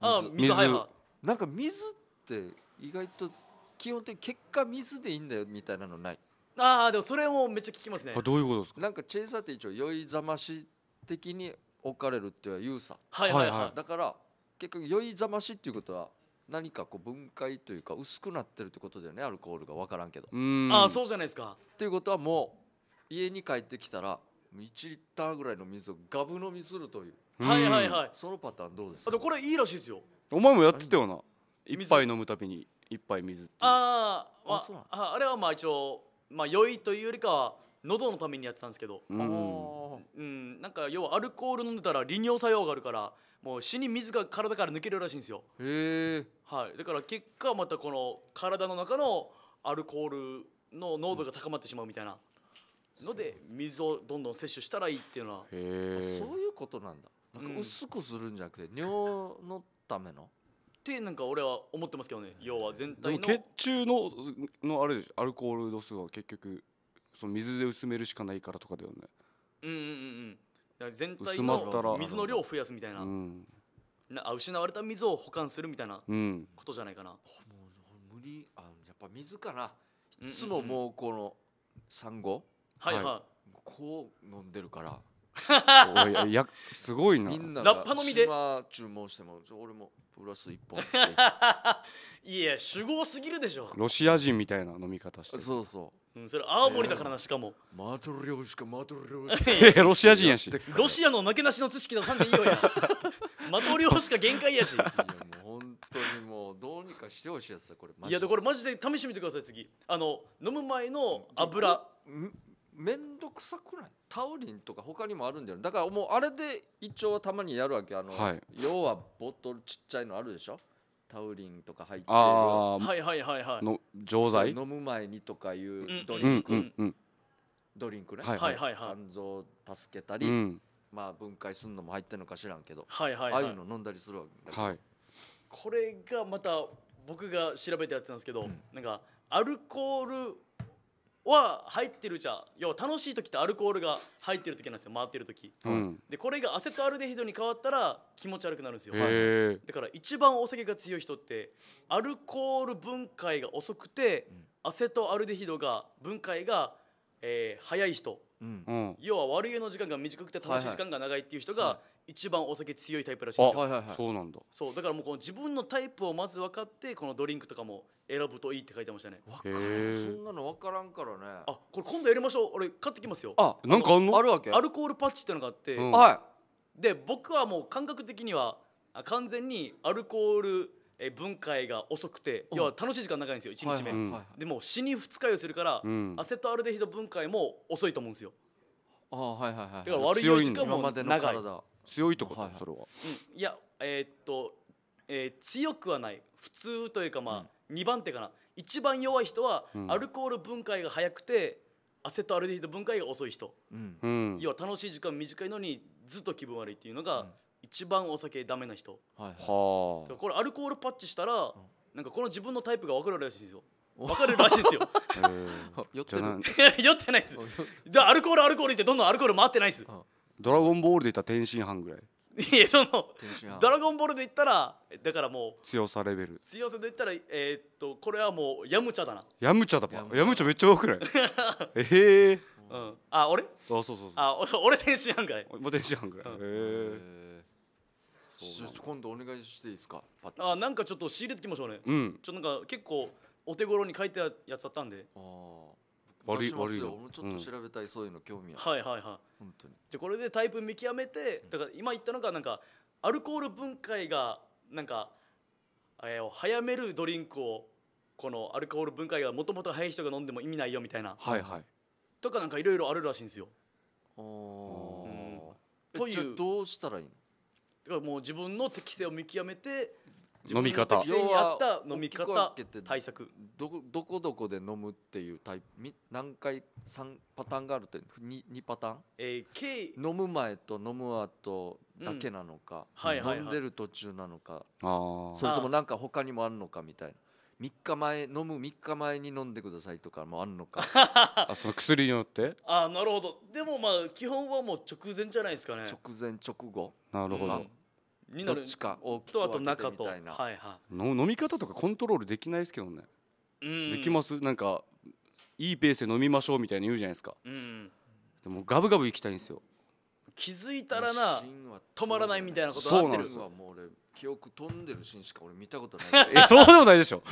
あ水水なんか水って意外と基本的結果水でいいんだよみたいなのないああでもそれもめっちゃ聞きますねどういうことですかなんかチェイサーって一応酔いざまし的に置かれるっていうは言うさはいはいはいだから結局酔いざましっていうことは何かこう分解というか薄くなってるってことだよねアルコールが分からんけど。ああそうじゃないですか。ということはもう家に帰ってきたら1リッターぐらいの水をガブ飲みするというはいはいはいそのパターンどうですかあとこれいいらしいですよお前もやってたよな一杯飲むたびに一杯水ってあ、まあああれはまあ一応まあ良いというよりかは喉のためにやってたんですけど、うん、うん、なんか要はアルコール飲んでたら利尿作用があるからもう死に水が体から抜けるらしいんですよへえ、はい、だから結果またこの体の中のアルコールの濃度が高まってしまうみたいなので水をどんどん摂取したらいいっていうのはそういうことなんだなんか薄くするんじゃなくて、うん、尿のためのってなんか俺は思ってますけどね要は全体の血中ののあれアルコール度数は結局その水で薄めるしかないからとかだよねうんうんうんうん全体薄まったらの水の量を増やすみたいな,、うんなあ失われた水を保管するみたいなことじゃないかなもう無理あやっぱ水かないつももうこの産後はいはい、こう飲んでるから いいやすごいなみんなラッパみで島注文してもちょ俺もプラス1本 いや主語すぎるでしょロシア人みたいな飲み方してそうそう、うん、それ青森だからなしかも、マトリョーシカマトリョーシカえー、ロシア人やしロシアの負けなしの知識出さんでいいよや マトリョーシカ限界やしいやもう本当にもうどうにかしてほしいやつだこれいやこれマジで試してみてください次あの飲む前の油ん面倒くさくないタウリンとか他にもあるんだよだからもうあれで一応たまにやるわけあの、はい、要はボトルちっちゃいのあるでしょタウリンとか入ってるはいはいはいはいの錠剤飲む前にとかいうドリンク、うんうんうん、ドリンクね、はいはい、肝臓を助けたり、まあ分解するのも入ってるのか知らんけど、はいはいはい、ああいうの飲んだりするわけだ、はい、これがまた僕が調べたやつなんですけど、うん、なんかアルコールは入ってるじゃん要は楽しい時ってアルコールが入ってる時なんですよ回ってる時、うんでこれがアセトアルデヒドに変わったら気持ち悪くなるんですよ、だから一番お酒が強い人ってアルコール分解が遅くて、アセトアルデヒドが分解が、えー早い人うん要は悪いの時間が短くて楽しい時間が長いっていう人が一番お酒強いタイプらしいんですよ、はいはいはい、そうなんだそうだからもうこの自分のタイプをまず分かってこのドリンクとかも選ぶといいって書いてましたねわかんそんなの分からんからねあこれ今度やりましょう俺買ってきますよあなんかあんのあるわけアルコールパッチってのがあって、は、う、い、ん、で僕はもう感覚的には完全にアルコールえ分解が遅くて、要は楽しい時間長いんですよ1日目、はいはいはい、でも死に二日酔いするから、うん、アセトアルデヒド分解も遅いと思うんですよあはいはいはいだから悪い時間も長い強いとかはい、それは、いやえー、っと、えー、強くはない普通というかまあ、うん、2番手かな一番弱い人はアルコール分解が早くて、アセトアルデヒド分解が遅い人、うん、要は楽しい時間短いのにずっと気分悪いっていうのが、一番お酒ダメな人、はいはい、これアルコールパッチしたら、うん、なんかこの自分のタイプが分かるらしいんですよ分かるらしいですよ 酔ってる 酔ってないですだアルコールアルコールってどんどんアルコール回ってないですドラゴンボールでいったら天津飯ぐらいいやその天津飯ドラゴンボールで言ったらだからもう強さレベル強さで言ったらえー、っとこれはもうヤムチャだなヤムチャだばヤムチャめっちゃ多くない ええー、うん、あ俺あそうそうそうあ俺天津飯ぐらい俺天津飯ぐらい、うん、へえ今度お願いしていいですかあなんかちょっと仕入れてきましょうねうんちょっとなんか結構お手頃に書いてあるやつあったんでああ悪い悪いよ俺もちょっと調べたい、そういうの興味あはいはいはい本当にじゃこれでタイプ見極めてだから今言ったのがなんかアルコール分解がなんか、えー、早めるドリンクをこのアルコール分解がもともと早い人が飲んでも意味ないよみたいなはいはいとかなんかいろいろあるらしいんですよ。あうん、というどうしたらいいのだからもう自分の適性を見極めて飲み方った飲み方対策どこどこどこで飲むっていうタイプ何回3パターンがあるって 2, 2パターン、えー、飲む前と飲む後だけなのか、うんはいはいはい、飲んでる途中なのかそれともなんか他にもあるのかみたいな3日前飲む3日前に飲んでくださいとかもあんのか あその薬によってああなるほどでもまあ基本はもう直前じゃないですかね直前直後なるほどどっちか大きく分けてみたいな、はいはい、の飲み方とかコントロールできないですけどね、うん、できますなんかいいペースで飲みましょうみたいに言うじゃないですか、うん、でもガブガブいきたいんですよ気づいたらな止まらないみたいなことになってるそうもう俺記憶飛んでるシーンしか俺見たことないえそうでもないでしょ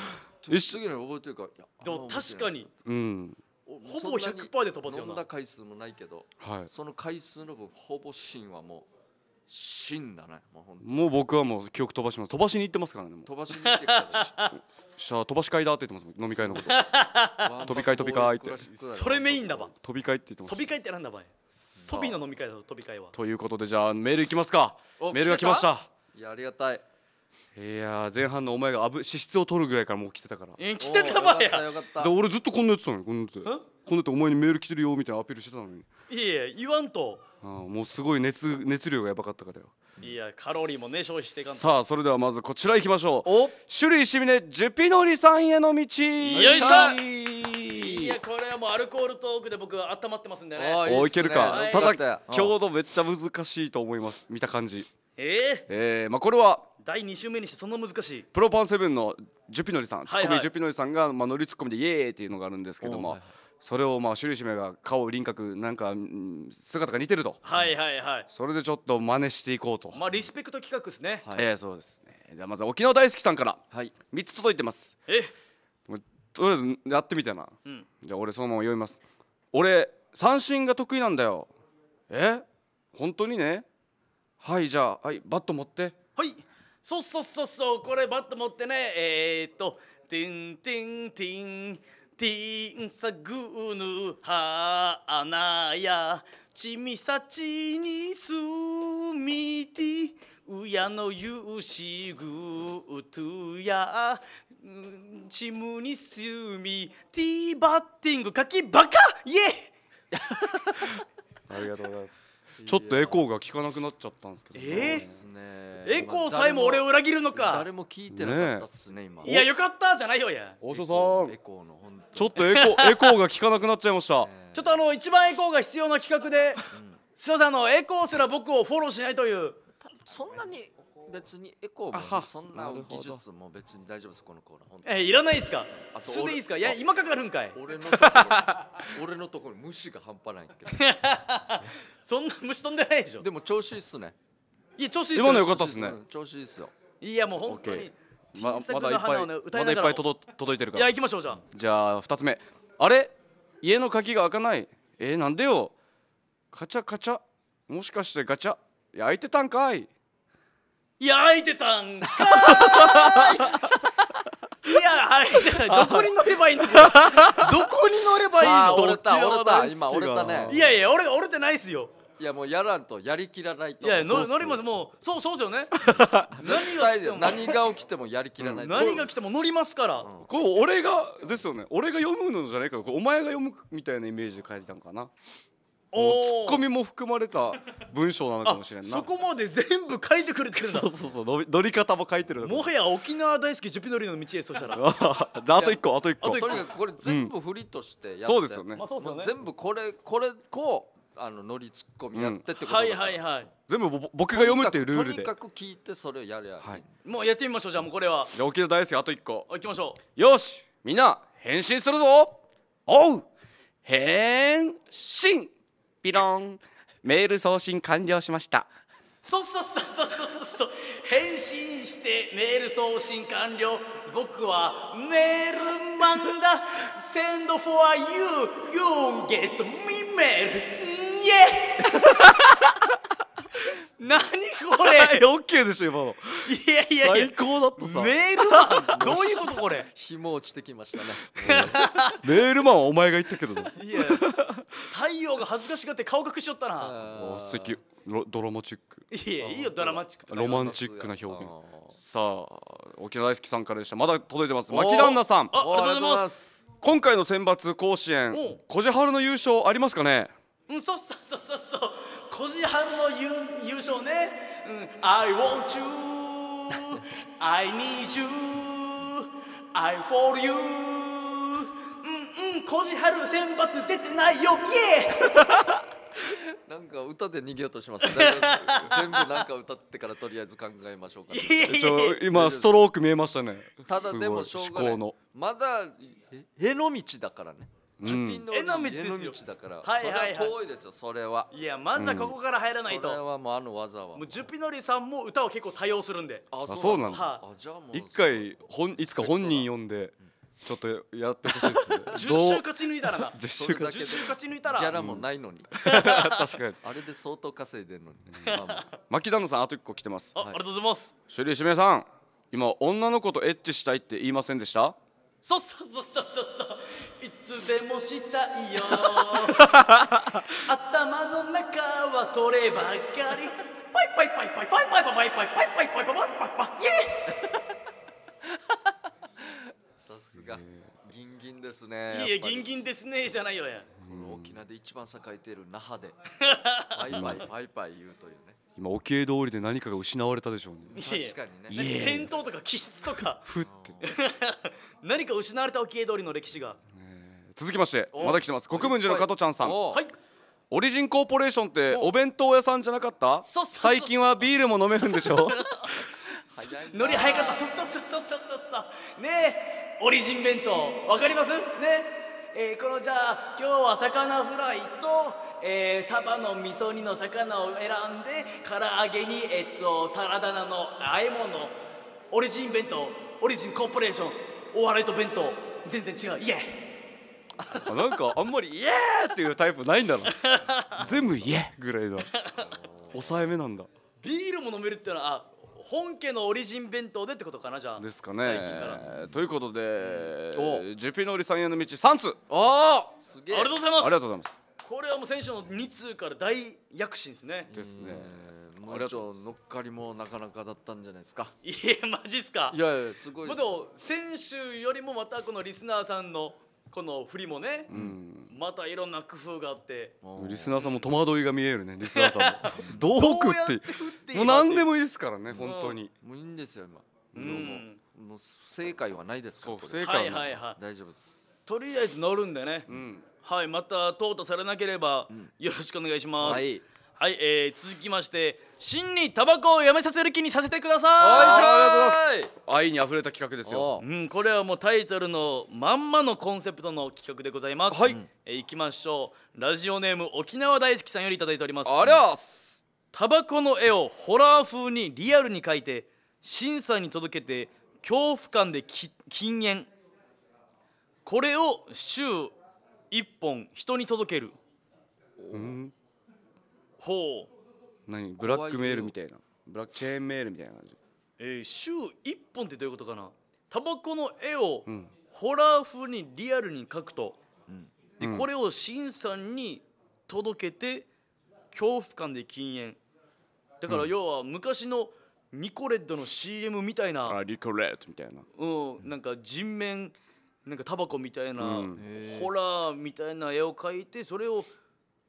一緒に覚えてるかでも確かにうんほぼ100%で飛ばすよ飲んだ回数もないけど、はい、その回数の分ほぼシーンはもうんだねもうもう僕はもう記憶飛ばします飛ばしに行ってますからねもう飛ばしに行ってしゃあ飛ばし会だって言ってますもん 飲み会のこと飛び会飛び会ってそれメインだば飛び会って言ってます飛び会ってなんだばい飛びの飲み会だぞ飛び会はということでじゃあメールいきますかメールが来ましたいやありがたいいや前半のお前が脂質を取るぐらいからもう来てたからえ来てたばやで俺ずっとこんなやつたのにこんなやつこんなやつお前にメール来てるよみたいなアピールしてたのにいやいや言わんとあもうすごい熱熱量がやばかったからよいやカロリーもね消費していかんさあそれではまずこちらいきましょうお種類しみねジュピノリさんへの道よいしょいやこれはもうアルコールトークで僕温まってますんでねおいけるか、ただ日のめっちゃ難しいと思います見た感じええまあこれは第2週目にしてそんな難しいプロパンセブンのジュピノリさん、はいはい、ツッコミジュピノリさんが、まあ、乗りツッコミでイエーイっていうのがあるんですけども、それをまあ朱里姫が顔輪郭なんか姿が似てるとはいはいはいそれでちょっと真似していこうとまあリスペクト企画ですね、はい、ええそうですねじゃあまず沖縄大好きさんからはい3つ届いてますえとりあえずやってみたいな、うん、じゃあ俺そのまま読みます俺三振が得意なんだよえ本当にねはいじゃあはいバット持ってはいそうそうそうそうこれバット持ってねえー、っとティンティンティン天作ぬチやちみさちにすみてうやウシグーぐとヤチムニスミティバッティングカキバカイエありがとうございますちょっとエコーが効かなくなっちゃったんですけどえー、エコーさえも俺を裏切るのか誰も聞いてなかったっすね今いやよかったじゃないよや大将さんエコーのちょっとエコー エコーが効かなくなっちゃいました、ちょっとあの一番エコーが必要な企画で、うん、すいませんあのエコーすら僕をフォローしないというそんなに別にエコーもあそんな技術も別に大丈夫ですこのコーナーえいらないですかあそうでいいですかいや今かかるんかい俺のところ俺のところ虫が半端ないけど そんな虫飛んでないでしょでも調子いいっすねいや調子いいす今のかったっすね調子いいっすよいやもう本当にままだいっぱい、まだいっぱい届届いてるかいやら行きましょうじゃあじゃあ2つ目あれ家の鍵が開かないえー、なんでよカチャカチャもしかしてガチャいや開いてたんかい焼いてたんか いや、はい、どこに乗ればいいのどこに乗ればいいの 折れた折れた今折れたねいやいや俺折れてないですよいやもうやらんとやりきらないといや乗乗りますもうそうそうですよね 何が来ても何が起きてもやりきらない、何が来ても乗りますから、こう、俺がですよね俺が読むのじゃないかお前が読むみたいなイメージで書いてたんかなおツッコミも含まれた文章なのかもしれんなそこまで全部書いてくれてるんだそうそうそう乗り方も書いてるもはや沖縄大好きジュピノリの道へそしたらあと一個あと一個とにかくこれ全部振りとしてやって、そうですよね,、全部これこれこうあの乗りツッコミやってってこと、はいはいはい全部僕が読むっていうルールでとにかく聞いてそれをやるやい、もうやってみましょうじゃあもうこれは沖縄大好きあと一個いきましょうよしみんな変身するぞおう変身ピロンメール送信完了しましたそうそうそうそうそうそう返信してメール送信完了僕はメールマンだ Send for you you get me mail イエー 何これ オッケーでしょ今のいやいや最高だったさメールマン どういうことこれ紐落ちてきましたねメールマンはお前が言ったけどいや太陽が恥ずかしがって顔隠しよったな素敵ドラマチックいやいいよドラマチックロマンチックな表現さあ沖縄大好きさんからでしたまだ届いてます牧旦那さんありがとうございます今回の選抜甲子園小はるの優勝ありますかねうんそうそうそうそうそう小じはるの優優勝ね、うん、I want you I need you I for you うんうんこじはる選抜出てないよイエー なんか歌で逃げようとします、ね、全部なんか歌ってからとりあえず考えましょうか、ね、今ストローク見えましたねただでもしょうがないまだへの道だからね出品の、うん、絵の道ですだから、はいはい、それは遠いですよそれはいやまずはここから入らないと、うん、それはもうあの技はもうジュピノリさんも歌を結構多用するんであそうなの、はあ、じゃあもう一回本いつか本人呼んでちょっとやってほしいですね10 週勝ち抜いたらな10 週勝ち抜いたらギャラもないのに 確かにあれで相当稼いでるのに、あまあ、牧旦那さんあと一個来てます、はい、ありがとうございますシェリーしめさん今女の子とエッチしたいって言いませんでしたそうそうそうそうそうそういつでもしたいよ 頭の中はそればっかりパイパイパイパイパイパイパイパイパイパイパイパイパイパイパイイイさすがギンギンですねいやギンギンですねじゃないよやこの沖縄で一番栄えている那覇でパイパイパイパイ言うというね今お経通りで何かが失われたでしょうね確かにね伝統とか気質とかふって何か失われたお経通りの歴史が、ね、続きましてまだ来てます国分寺の加藤ちゃんさんはいオリジンコーポレーションってお弁当屋さんじゃなかった最近はビールも飲めるんでしょう。ノリ早かったそっそっそっそっそっそねえオリジン弁当わかりますねえー、このじゃあ今日は魚フライとえー、サバの味噌煮の魚を選んで唐揚げに、えっと、サラダ菜の和え物オリジン弁当オリジンコーポレーションお笑いと弁当全然違うイエーなんかあんまり「イエー!」っていうタイプないんだな 全部「イエー!」ぐらいだ抑えめなんだビールも飲めるってのは本家のオリジン弁当でってことかなじゃあですかねということで、うん、ジュピノリさんへの道3つああすげありがとうございますありがとうございますこれはもう選手の2通から大躍進ですね。ですね。ありがと乗っかりもなかなかだったんじゃないですか。いやマジっすか。いやいやすごいです。選手よりもまたこのリスナーさんのこの振りもね、うん、またいろんな工夫があってリスナーさんも戸惑いが見えるねリスナーさん どう食ってもう何でもいいですからね、本当にもういいんですよ今、うん、もう不正解はないですから不正解は、はいはい、大丈夫ですとりあえず乗るんでね、うんはいまた淘汰されなければ、よろしくお願いしますはいはい、えー、続きまして真にタバコをやめさせる気にさせてくださいありがとうございます愛に溢れた企画ですよ、うん、これはもうタイトルのまんまのコンセプトの企画でございますはい、えー、いきましょうラジオネーム沖縄大好きさんよりいただいておりますありゃすタバコの絵をホラー風にリアルに描いて審査に届けて恐怖感で禁煙これを週一本人に届けるうんほう何ブラックメールみたいなブラックチェーンメールみたいな感じえー、週一本ってどういうことかなタバコの絵をホラー風にリアルに描くと、うん、でこれをしんさんに届けて恐怖感で禁煙だから要は昔のニコレッドの CM みたいな、うん、あリコレッドみたいなうんなんか人面なんかタバコみたいな、うんホラーみたいな絵を描いてそれを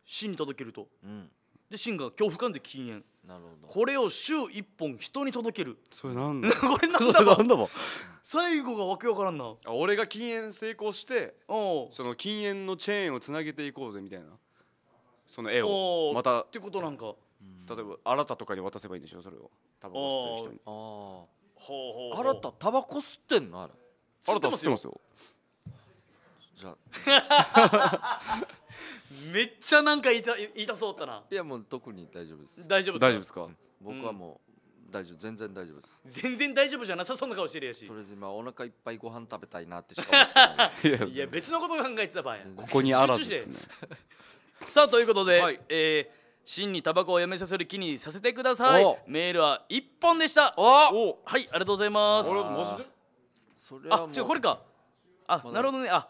死に届けるとうんで死が恐怖感で禁煙なるほどこれを週一本人に届けるそれなんだ これなんだなんだ最後がわけわからんなあ俺が禁煙成功してその禁煙のチェーンをつなげていこうぜみたいなその絵をまたってことなんか例えばあなたとかに渡せばいいんでしょそれをタバコ吸ってる人にああほうほうほう新たタバコ吸ってんのあれあなた知ってますよじゃ めっちゃなんか言いたいたそうだったないやもう特に大丈夫です大丈夫ですかですか、うん、僕はもう大丈夫全然大丈夫です全然大丈夫じゃなさそうな顔してるやしとりあえず今お腹いっぱいご飯食べたいなってしか思ってない いや別のこと考えてた場合ここにあらずですね さあということで、はい、えー真にタバコをやめさせる気にさせてくださいメールは一本でしたはいありがとうございますそれはあ違うこれかあなるほどねあ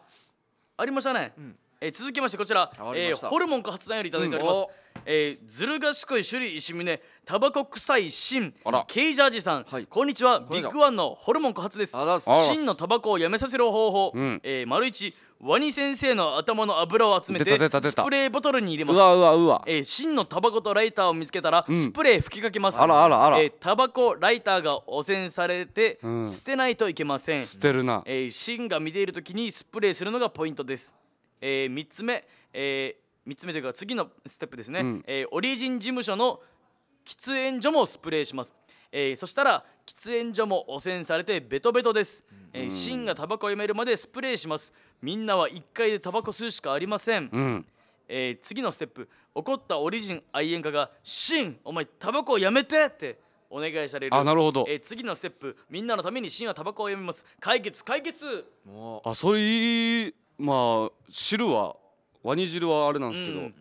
ありましたね、うんえー、続きましてこちら、えー、ホルモンか発弾よりいただいております、うん、えー、ずる賢い首里石峰タバコ臭い芯ケイジャージさん、はい、こんにちはビッグワンのホルモンか発です芯のタバコをやめさせる方法、うん、えー、丸一ワニ先生の頭の油を集めてスプレーボトルに入れますうわうわうわ、えー、芯のタバコとライターを見つけたら、スプレー吹きかけますあらあらあら、えー、タバコライターが汚染されて、捨てないといけません捨てるな、えー、芯が見ている時にスプレーするのがポイントですえー、3つ目、えー、3つ目というか次のステップですね、うん、えー、オリジン事務所の喫煙所もスプレーします、えー、そしたら喫煙所も汚染されてベトベトです、うえー、ンがタバコをやめるまでスプレーしますみんなは1回でタバコ吸うしかありません、うんえー、次のステップ怒ったオリジン愛煙家が「シンお前タバコをやめて!」ってお願いされるあなるほど、えー、次のステップみんなのためにシンはタバコをやめます解決解決あそれいいまあ汁はワニ汁はあれなんですけど、うん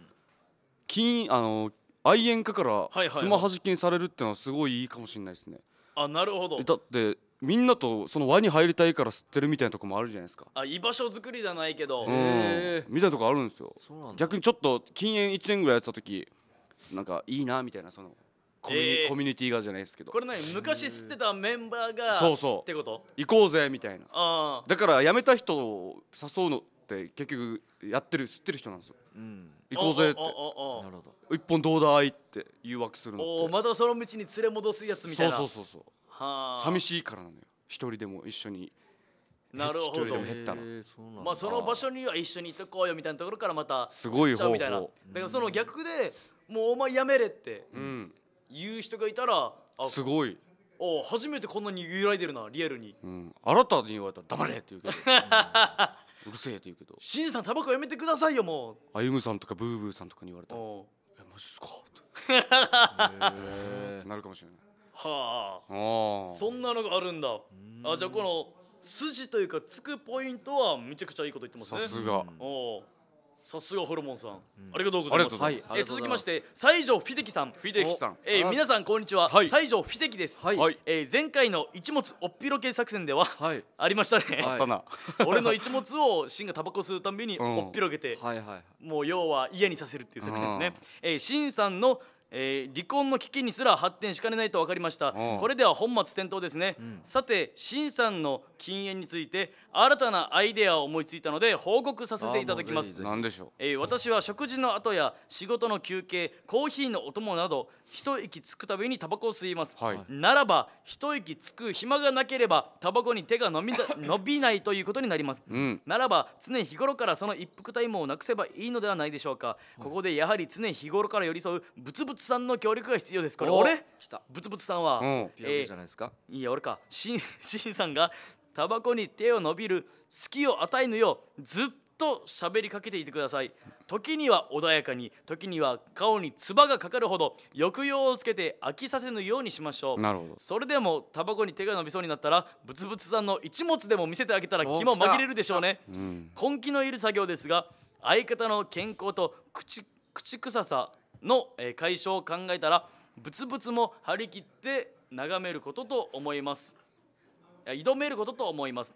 あの愛煙家からつはじきにされるっていうのはすごいいいかもしれないですね。あなるほどだってみんなとその輪に入りたいから吸ってるみたいなとこもあるじゃないですかあ居場所作りじゃないけど、うん、みたいなとこあるんですよ逆にちょっと禁煙1年ぐらいやってた時なんかいいなみたいなそのコミ,、えー、コミュニティがじゃないですけどこれ何昔知ってたメンバーがそうそうってこと行こうぜみたいなあだから辞めた人を誘うのって結局やってる知ってる人なんですよ、うん、行こうぜってなるほど一本どうだいって誘惑するのおまたその道に連れ戻すやつみたいなそうそうそうそう寂しいからなのよ一人でも一緒になるほど減ったのまあその場所には一緒に行ってこうよみたいなところからまたすごいいなだからその逆でもうお前やめれって、うん、言う人がいたらすごいお初めてこんなに揺らいでるなリアルに、うん、あなたに言われたら黙れって言うけど、うん、うるせえって言うけどしんさんタバコやめてくださいよもうあゆむさんとかブーブーさんとかに言われたら「えマジっすか? 」ってってなるかもしれないはああそんなのがあるんだあじゃあこの筋というかつくポイントはめちゃくちゃいいこと言ってますねさすがおおさすがホルモンさん、ありがとうございます。はい、え続きまして西条秀樹さん、フィデキさん、え皆さんこんにちは、西条秀樹です。はい、え前回の一物おっぴろ系作戦では、ありましたね。あったな。俺の一物をシンがタバコ吸うたびにおっぴろげて、もう要は嫌にさせるっていう作戦ですね。えシンさんのえー、離婚の危機にすら発展しかねないと分かりました、これでは本末転倒ですね、うん、さて新さんの禁煙について新たなアイデアを思いついたので報告させていただきますえ私は食事の後や仕事の休憩コーヒーのお供など一息つくたびにタバコを吸います、はい、ならば一息つく暇がなければタバコに手が伸び 伸びないということになります、うん、ならば常日頃からその一服タイムをなくせばいいのではないでしょうか、はい、ここでやはり常日頃から寄り添うブツブツツさんの協力が必要ですこれ俺ブツブツさんは、うん、ピアノじゃないですか、えー、いや俺かしん しんさんがタバコに手を伸びる隙を与えぬようずっと喋りかけていてください時には穏やかに時には顔につばがかかるほど抑揚をつけて飽きさせぬようにしましょうなるほどそれでもタバコに手が伸びそうになったらブツブツさんの一物でも見せてあげたら気も紛れるでしょうね、うん、根気のいる作業ですが相方の健康と口口臭さの解消を考えたらブツブツも張り切って眺めることと思います挑めることと思います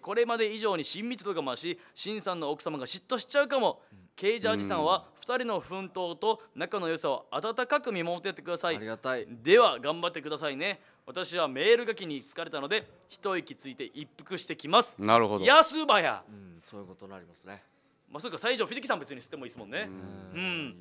これまで以上に親密度が増し新さんの奥様が嫉妬しちゃうかもケイジャージさんは2人の奮闘と仲の良さを温かく見守っててくださいありがたいでは頑張ってくださいね私はメール書きに疲れたので一息ついて一服してきますなるほどやすばや、うん、そういうことになりますねまあそうか最上秀樹さん別に吸ってもいいですもんねうん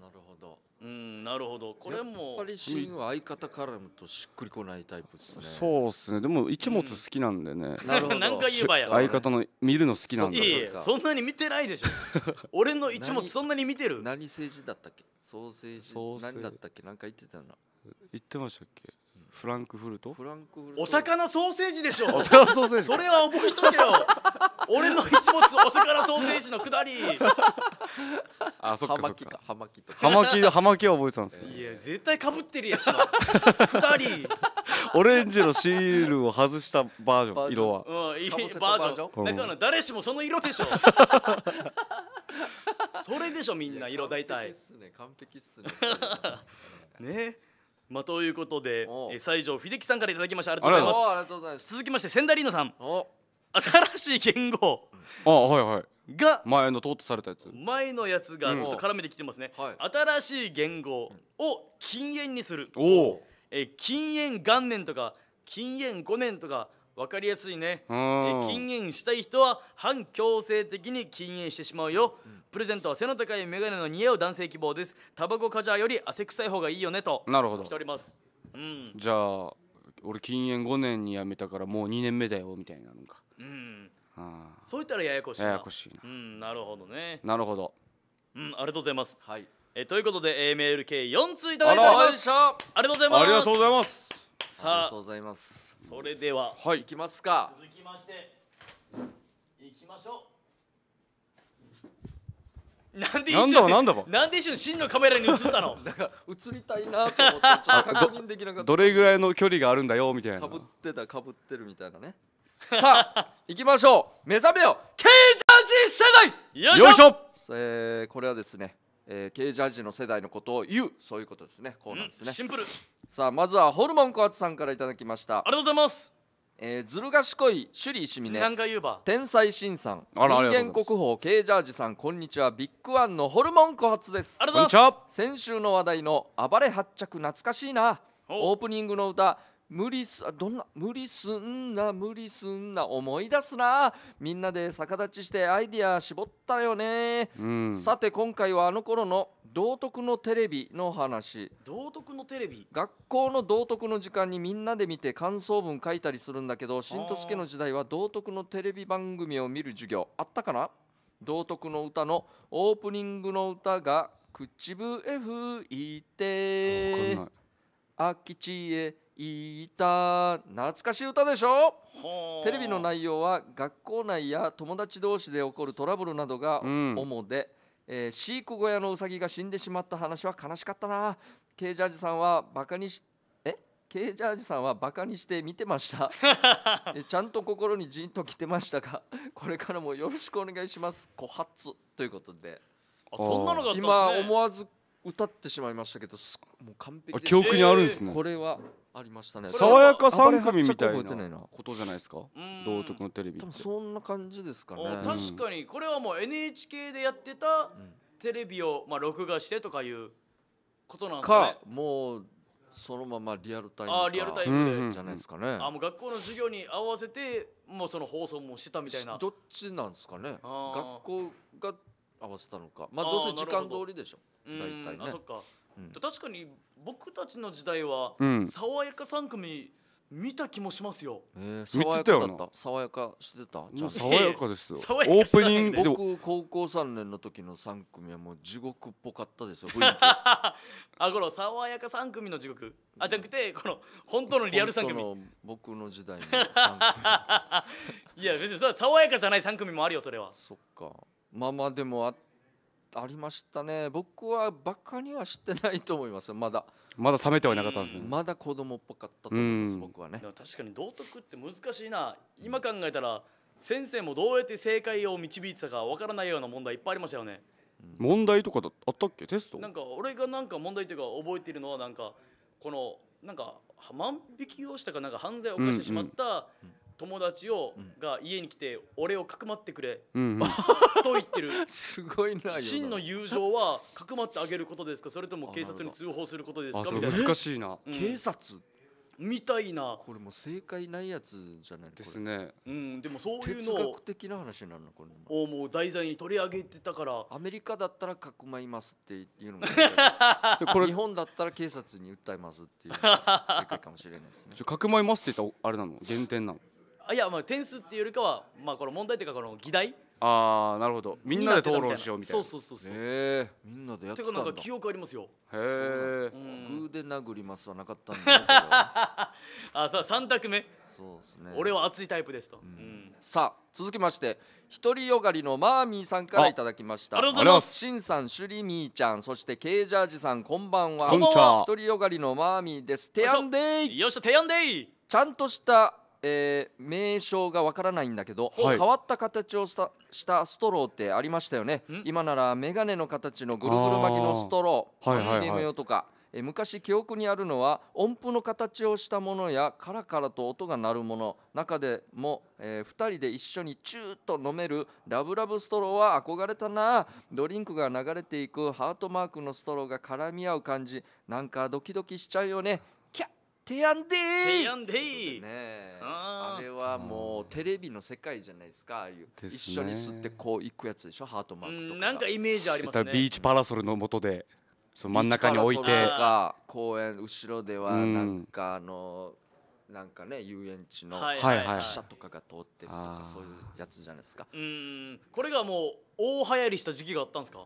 なるほどうんなるほどこれもやっぱりシンは相方絡むとしっくりこないタイプですねそうですねでも一物好きなんでね、なるほど何回 言えばや相方の見るの好きなんでいいそんなに見てないでしょ 俺の一物そんなに見てる何政治だったっけソーセージ何だったっけなんか言ってたな言ってましたっけフランクフルトフランクフルトお魚ソーセージでしょお魚ソーセージそれは覚えとけよ俺の一物お魚ソーセージのくだりあそっかそっかはまきとはまきはは覚えてたんですか。いや絶対かぶってるやしなくだりオレンジのシールを外したバージョン色はうんいいバージョンだから誰しもその色でしょそれでしょみんな色大体完璧っすね完璧っすね ねまあ、ということで、え西条秀樹さんからいただきましたありがとうございます続きまして千田リーナさん新しい言語あはいはいが前のトートされたやつ前のやつがちょっと絡めてきてますね、うん新しい言語を禁煙にするおえ禁煙元年とか禁煙5年とか分かりやすいね、禁煙したい人は反強制的に禁煙してしまうよ、うん、プレゼントは背の高いメガネの似合う男性希望ですタバコカジャーより汗臭い方がいいよねとなるほど来ております、うん、じゃあ俺禁煙5年にやめたからもう2年目だよみたいなのかうんあそう言ったらややこしいなややこしいな、うん、なるほどねなるほどうんありがとうございますはいえということで、えー、メール計4通いただいておりますありがとうございますありがとうございますさあありがとうございますそれでは、はい、いきますか続きましていきましょうなんで一瞬なんだなんで一瞬真のカメラに映ったの だから映りたいなと思って確認できなかったどれぐらいの距離があるんだよみたいなかぶってたかぶってるみたいなね さあ行きましょう目覚めよ K ジャージ世代よいしょえー、これはですね、えー、K ジャージの世代のことを言うそういうことですねこうなんですね、シンプルさあまずはホルモン小厚さんからいただきましたありがとうございますえー、ずる賢い首里しみね天才しんさん人間国宝 K ジャージさんこんにちはビッグワンのホルモン小発ですありがとうございます先週の話題の暴れ発着懐かしいなオープニングの歌無理すどんな無理すんな無理すんな思い出すなみんなで逆立ちしてアイディア絞ったよね、うん、さて今回はあの頃の道徳のテレビの話道徳のテレビ学校の道徳の時間にみんなで見て感想文書いたりするんだけどしんとすけの時代は道徳のテレビ番組を見る授業あったかな道徳の歌のオープニングの歌が口笛吹いて空き地へいた懐かしい歌でしょテレビの内容は学校内や友達同士で起こるトラブルなどが主で、うん、えー、飼育小屋のうさぎが死んでしまった話は悲しかったなケージャージさんはバカにしえケイジャージさんはバカにして見てました えちゃんと心にじんときてましたがこれからもよろしくお願いします小発ということであそんなのが、ね、今思わず歌ってしまいましたけどすもう完璧あで記憶にあるんですね、これはありましたね爽やか3組みたいなことじゃないですか道徳のテレビって多分そんな感じですかね確かにこれはもう NHK でやってたテレビをまあ録画してとかいうことなんですねかもうそのままリアルタイムかあリアルタイムで、じゃないですかねあもう学校の授業に合わせてもうその放送もしてたみたいなどっちなんですかね学校が合わせたのかまあどうせ時間通りでしょう大体ねあそっか、うん、確かに僕たちの時代は、爽やか3組見た気もしますよ。えー、爽やかだった。爽やかしてた。じゃ爽やかですよ。オープニング僕高校三年の時の三組はもう地獄っぽかったですよ。あ、この爽やか三組の地獄。あ、じゃなくてこの本当のリアル三組。の僕の時代の いや別にさ爽やかじゃない三組もあるよそれは。そっか。まあまあでもあありましたね僕はバカにはしてないと思いますまだまだ冷めてはいなかったんですねまだ子供っぽかったと思います僕はね確かに道徳って難しいな今考えたら先生もどうやって正解を導いてたかわからないような問題いっぱいありましたよね問題とかだあったっけテストなんか俺がなんか問題というか覚えてるのはなんかこのなんか万引きをしたかなんか犯罪を犯してしまった、うんうん友達を、が家に来て俺をかくまってくれ、うんうん、と言ってるすごいな真の友情はかくまってあげることですかそれとも警察に通報することですかみたいな難しいな、うん、警察みたいなこれも正解ないやつじゃないですねうんでもそういうのを的な話なのこれをもう題材に取り上げてたからアメリカだったらかくまいますっていうのも これ日本だったら警察に訴えますっていう正解かもしれないですね かくまいますって言ったあれなの減点なのあいやまあ点数っていうよりかはまあこの問題というかこの議題ああなるほどみんなで討論しようみたいなそうそうそうそうええみんなでやっててかなんか記憶ありますよへえ偶んで殴りますはなかったんだ あさあ3択目そうですね俺は熱いタイプですと、うんさあ続きまして独りよがりのマーミーさんからいただきましたありがとうございますしんさんシュリミーちゃんそしてケージャージさんこんばんはこんばんは独りよがりのマーミーですてやんでいよっしゃやんでいいちゃんとしたえー、名称がわからないんだけど、はい、変わった形をしたしたストローってありましたよね今ならメガネの形のぐるぐる巻きのストローー、はいはい、ゲーム用とか、えー、昔記憶にあるのは音符の形をしたものやカラカラと音が鳴るもの中でも、えー、2人で一緒にチューと飲めるラブラブストローは憧れたなドリンクが流れていくハートマークのストローが絡み合う感じなんかドキドキしちゃうよね提案で提案でいい、ね、あれはもうテレビの世界じゃないですかああいう、一緒に吸ってこう行くやつでしょハートマークとかなんかイメージありますねビーチパラソルの下でその真ん中に置いて公園後ろではなんかあの、なんかね遊園地の汽車とかが通ってるとかそういうやつじゃないですかうんこれがもう大流行りした時期があったんですか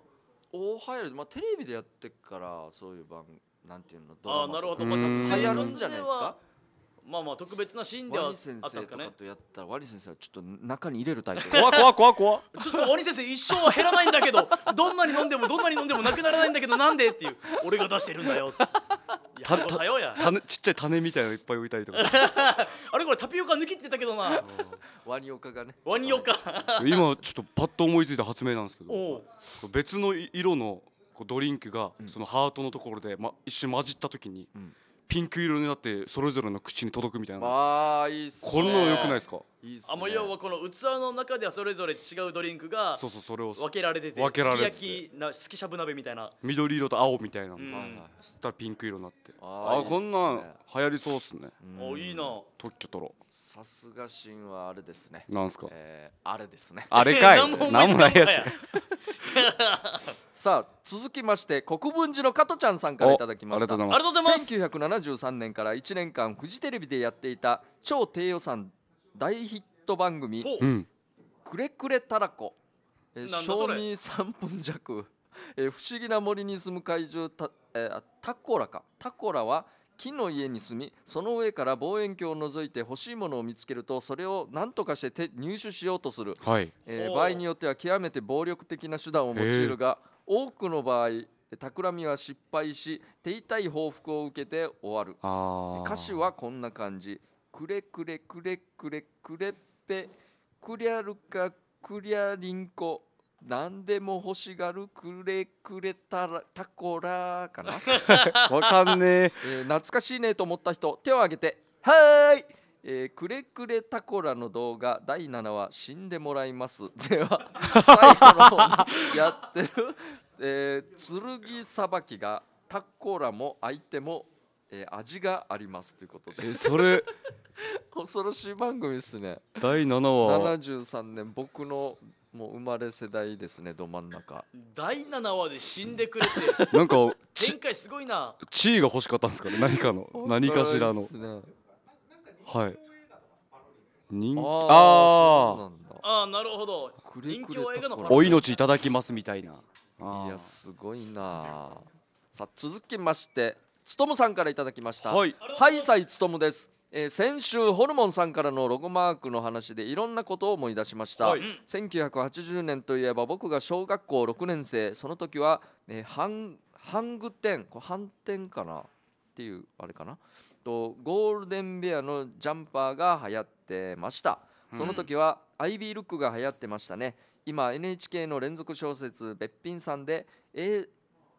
大流行りまあテレビでやってからそういう番組なんていうのドラマあなるほど、まあ、実際やるんじゃないですかまあまあ特別なシーンではあワニ先生とかとやったらワニ先生はちょっと中に入れるタイプ怖怖怖怖ちょっとワニ先生一生は減らないんだけど どんなに飲んでもどんなに飲んでもなくならないんだけどなんでっていう俺が出してるんだよ やるごさよや種ちっちゃい種みたいのいっぱい置いたりとか あれこれタピオカ抜きってたけどなワニオカがねワニオカ今ちょっとパッと思いついた発明なんですけど別の色のこうドリンクがそのハートのところで、ま、一瞬混じった時に、ピンク色になってそれぞれの口に届くみたいなあいいっすねこれのよくないですかいいっすねあもう要はこの器の中ではそれぞれ違うドリンクがそうそうそれを分けられてて分けられててすき焼きなすきしゃぶ鍋みたいな緑色と青みたいなの、うんはいはいそしたらピンク色になってああーいいっねこんなん流行りそうっすねおいいな特許取ろうさすが神はあれですねなんすか、えー、あれですねあれかい 何もん何もないやし さあ続きまして国分寺の加トちゃんさんからいただきましたありがとうございます1973年から1年間フジテレビでやっていた超低予算大ヒット番組「くれくれたらこ」えー、賞味3分弱、えー、不思議な森に住む怪獣た、えー、タコラかタコラは「金の家に住みその上から望遠鏡を除いて欲しいものを見つけるとそれを何とかして入手しようとする、はい、えー、場合によっては極めて暴力的な手段を用いるが多くの場合企みは失敗し手痛い報復を受けて終わる歌詞はこんな感じ「くれくれくれくれくれっぺくりゃるかくりゃりんこ何でも欲しがるくれくれたらタコラかな わかんねええー、懐かしいねと思った人手を挙げてはーい、えー、くれくれタコラの動画第7話死んでもらいます では最後の方にやってる、えー、剣さばきがタコラも相手も、えー、味がありますということでえそれ恐ろしい番組ですね第7話73年僕のもう生まれ世代ですねど真ん中第7話で死んでくれて なんか前回すごいな地位が欲しかったんですかね何かの何かしらの、ね、はい人気あああなるほど人気映画のお命いただきますみたいないやすごいなさあ続きましてつとむさんからいただきましたはい、はい、さいつとむですえー、先週ホルモンさんからのロゴマークの話でいろんなことを思い出しました、はい、1980年といえば僕が小学校6年生その時は、えー、ングテンこれテンかなっていうあれかなとゴールデンベアのジャンパーが流行ってましたその時は、アイビールックが流行ってましたね今 NHK の連続小説「べっぴんさんで」で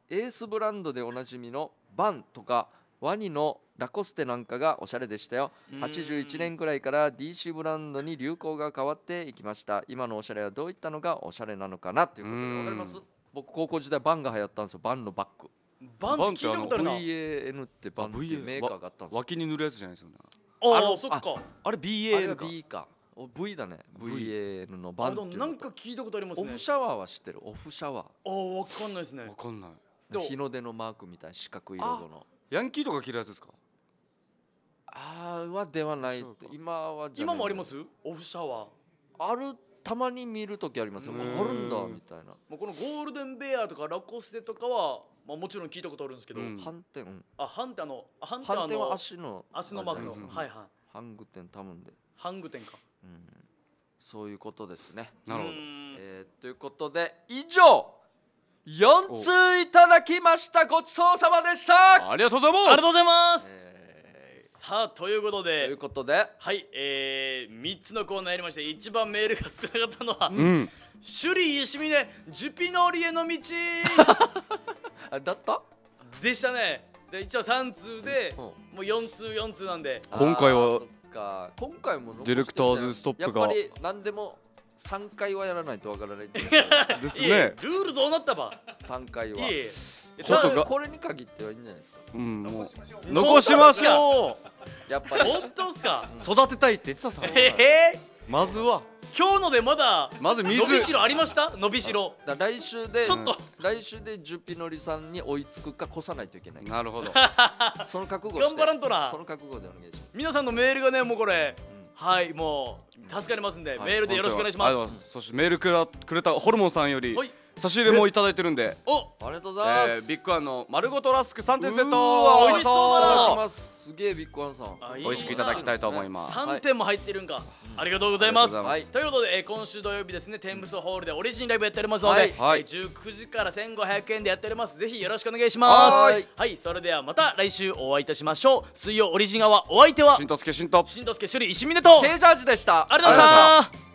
エースブランドでおなじみの「バン」とか「ワニのラコステなんかがおしゃれでしたよ81年くらいから DC ブランドに流行が変わっていきました今のおしゃれはどういったのがおしゃれなのかなっていうことでわかります僕高校時代バンが流行ったんですよバンのバッグバンって聞いたことあるな VAN ってバンってメーカーがあったんですよ脇に塗るやつじゃないですよねあのそっかあれ BAN か B か V だね VAN のバンってなんか聞いたことありますねオフシャワーは知ってるオフシャワーああわかんないですねわかんない日の出のマークみたい四角い色のヤンキーとか着るやつですかああはではない今は今もありますオフシャワーあるたまに見る時ありますよあるんだみたいなもうこのゴールデンベアとかラコステとかはまあ、もちろん聞いたことあるんですけど、うん、反転あ反転の反転の足の足のマークの、うん、はいはいハングテン多分でハングテンか、うん、そういうことですねなるほど、えー、ということで以上4通いただきましたごちそうさまでしたありがとうございますありがとうございます、えー、さあということでということではいえー、3つのコーナーやりまして一番メールが少なかったのは「うん、首里石峰ジュピノーリへの道 」だったでしたねで一応3通で、うん、もう4通4通なんで今回は今回もディレクターズストップがやっぱり何でも三回はやらないとわからないい ですいえね。ルールどうなったば三回はえいちょっとこれに限ってはいいんじゃないですかうん、もう残しましょう。やっぱり本当っすか育てたいって言ってたさ。ええまずは、今日のでまだまず伸。びしろありました伸びしろだ来週でちょっと来週でジュピノリさんに追いつくか越さないといけないなるほど。その覚悟して頑張らんとなその覚悟でお願いします皆さんのメールがねもうこれはいもう助かりますんで、メールでよろしくお願いしますそしてメールくらくれたホルモンさんより、差し入れもいただいてるんでおありがとうございます、ビッグワンの丸ごとラスク3点セット美味しそうだなすげえビッグワンさん美味しくいただきたいと思います3点も入ってるんか、ありがとうございますということで、えー、今週土曜日ですね天むすホールでオリジンライブやっておりますので、はいはい、えー、19時から1500円でやっておりますぜひよろしくお願いしますはいはい、それではまた来週お会いいたしましょう水曜オリジン側お相手はしんとすけしんとしんとすけしゅり石峰とケイジャージでしたありがとうございました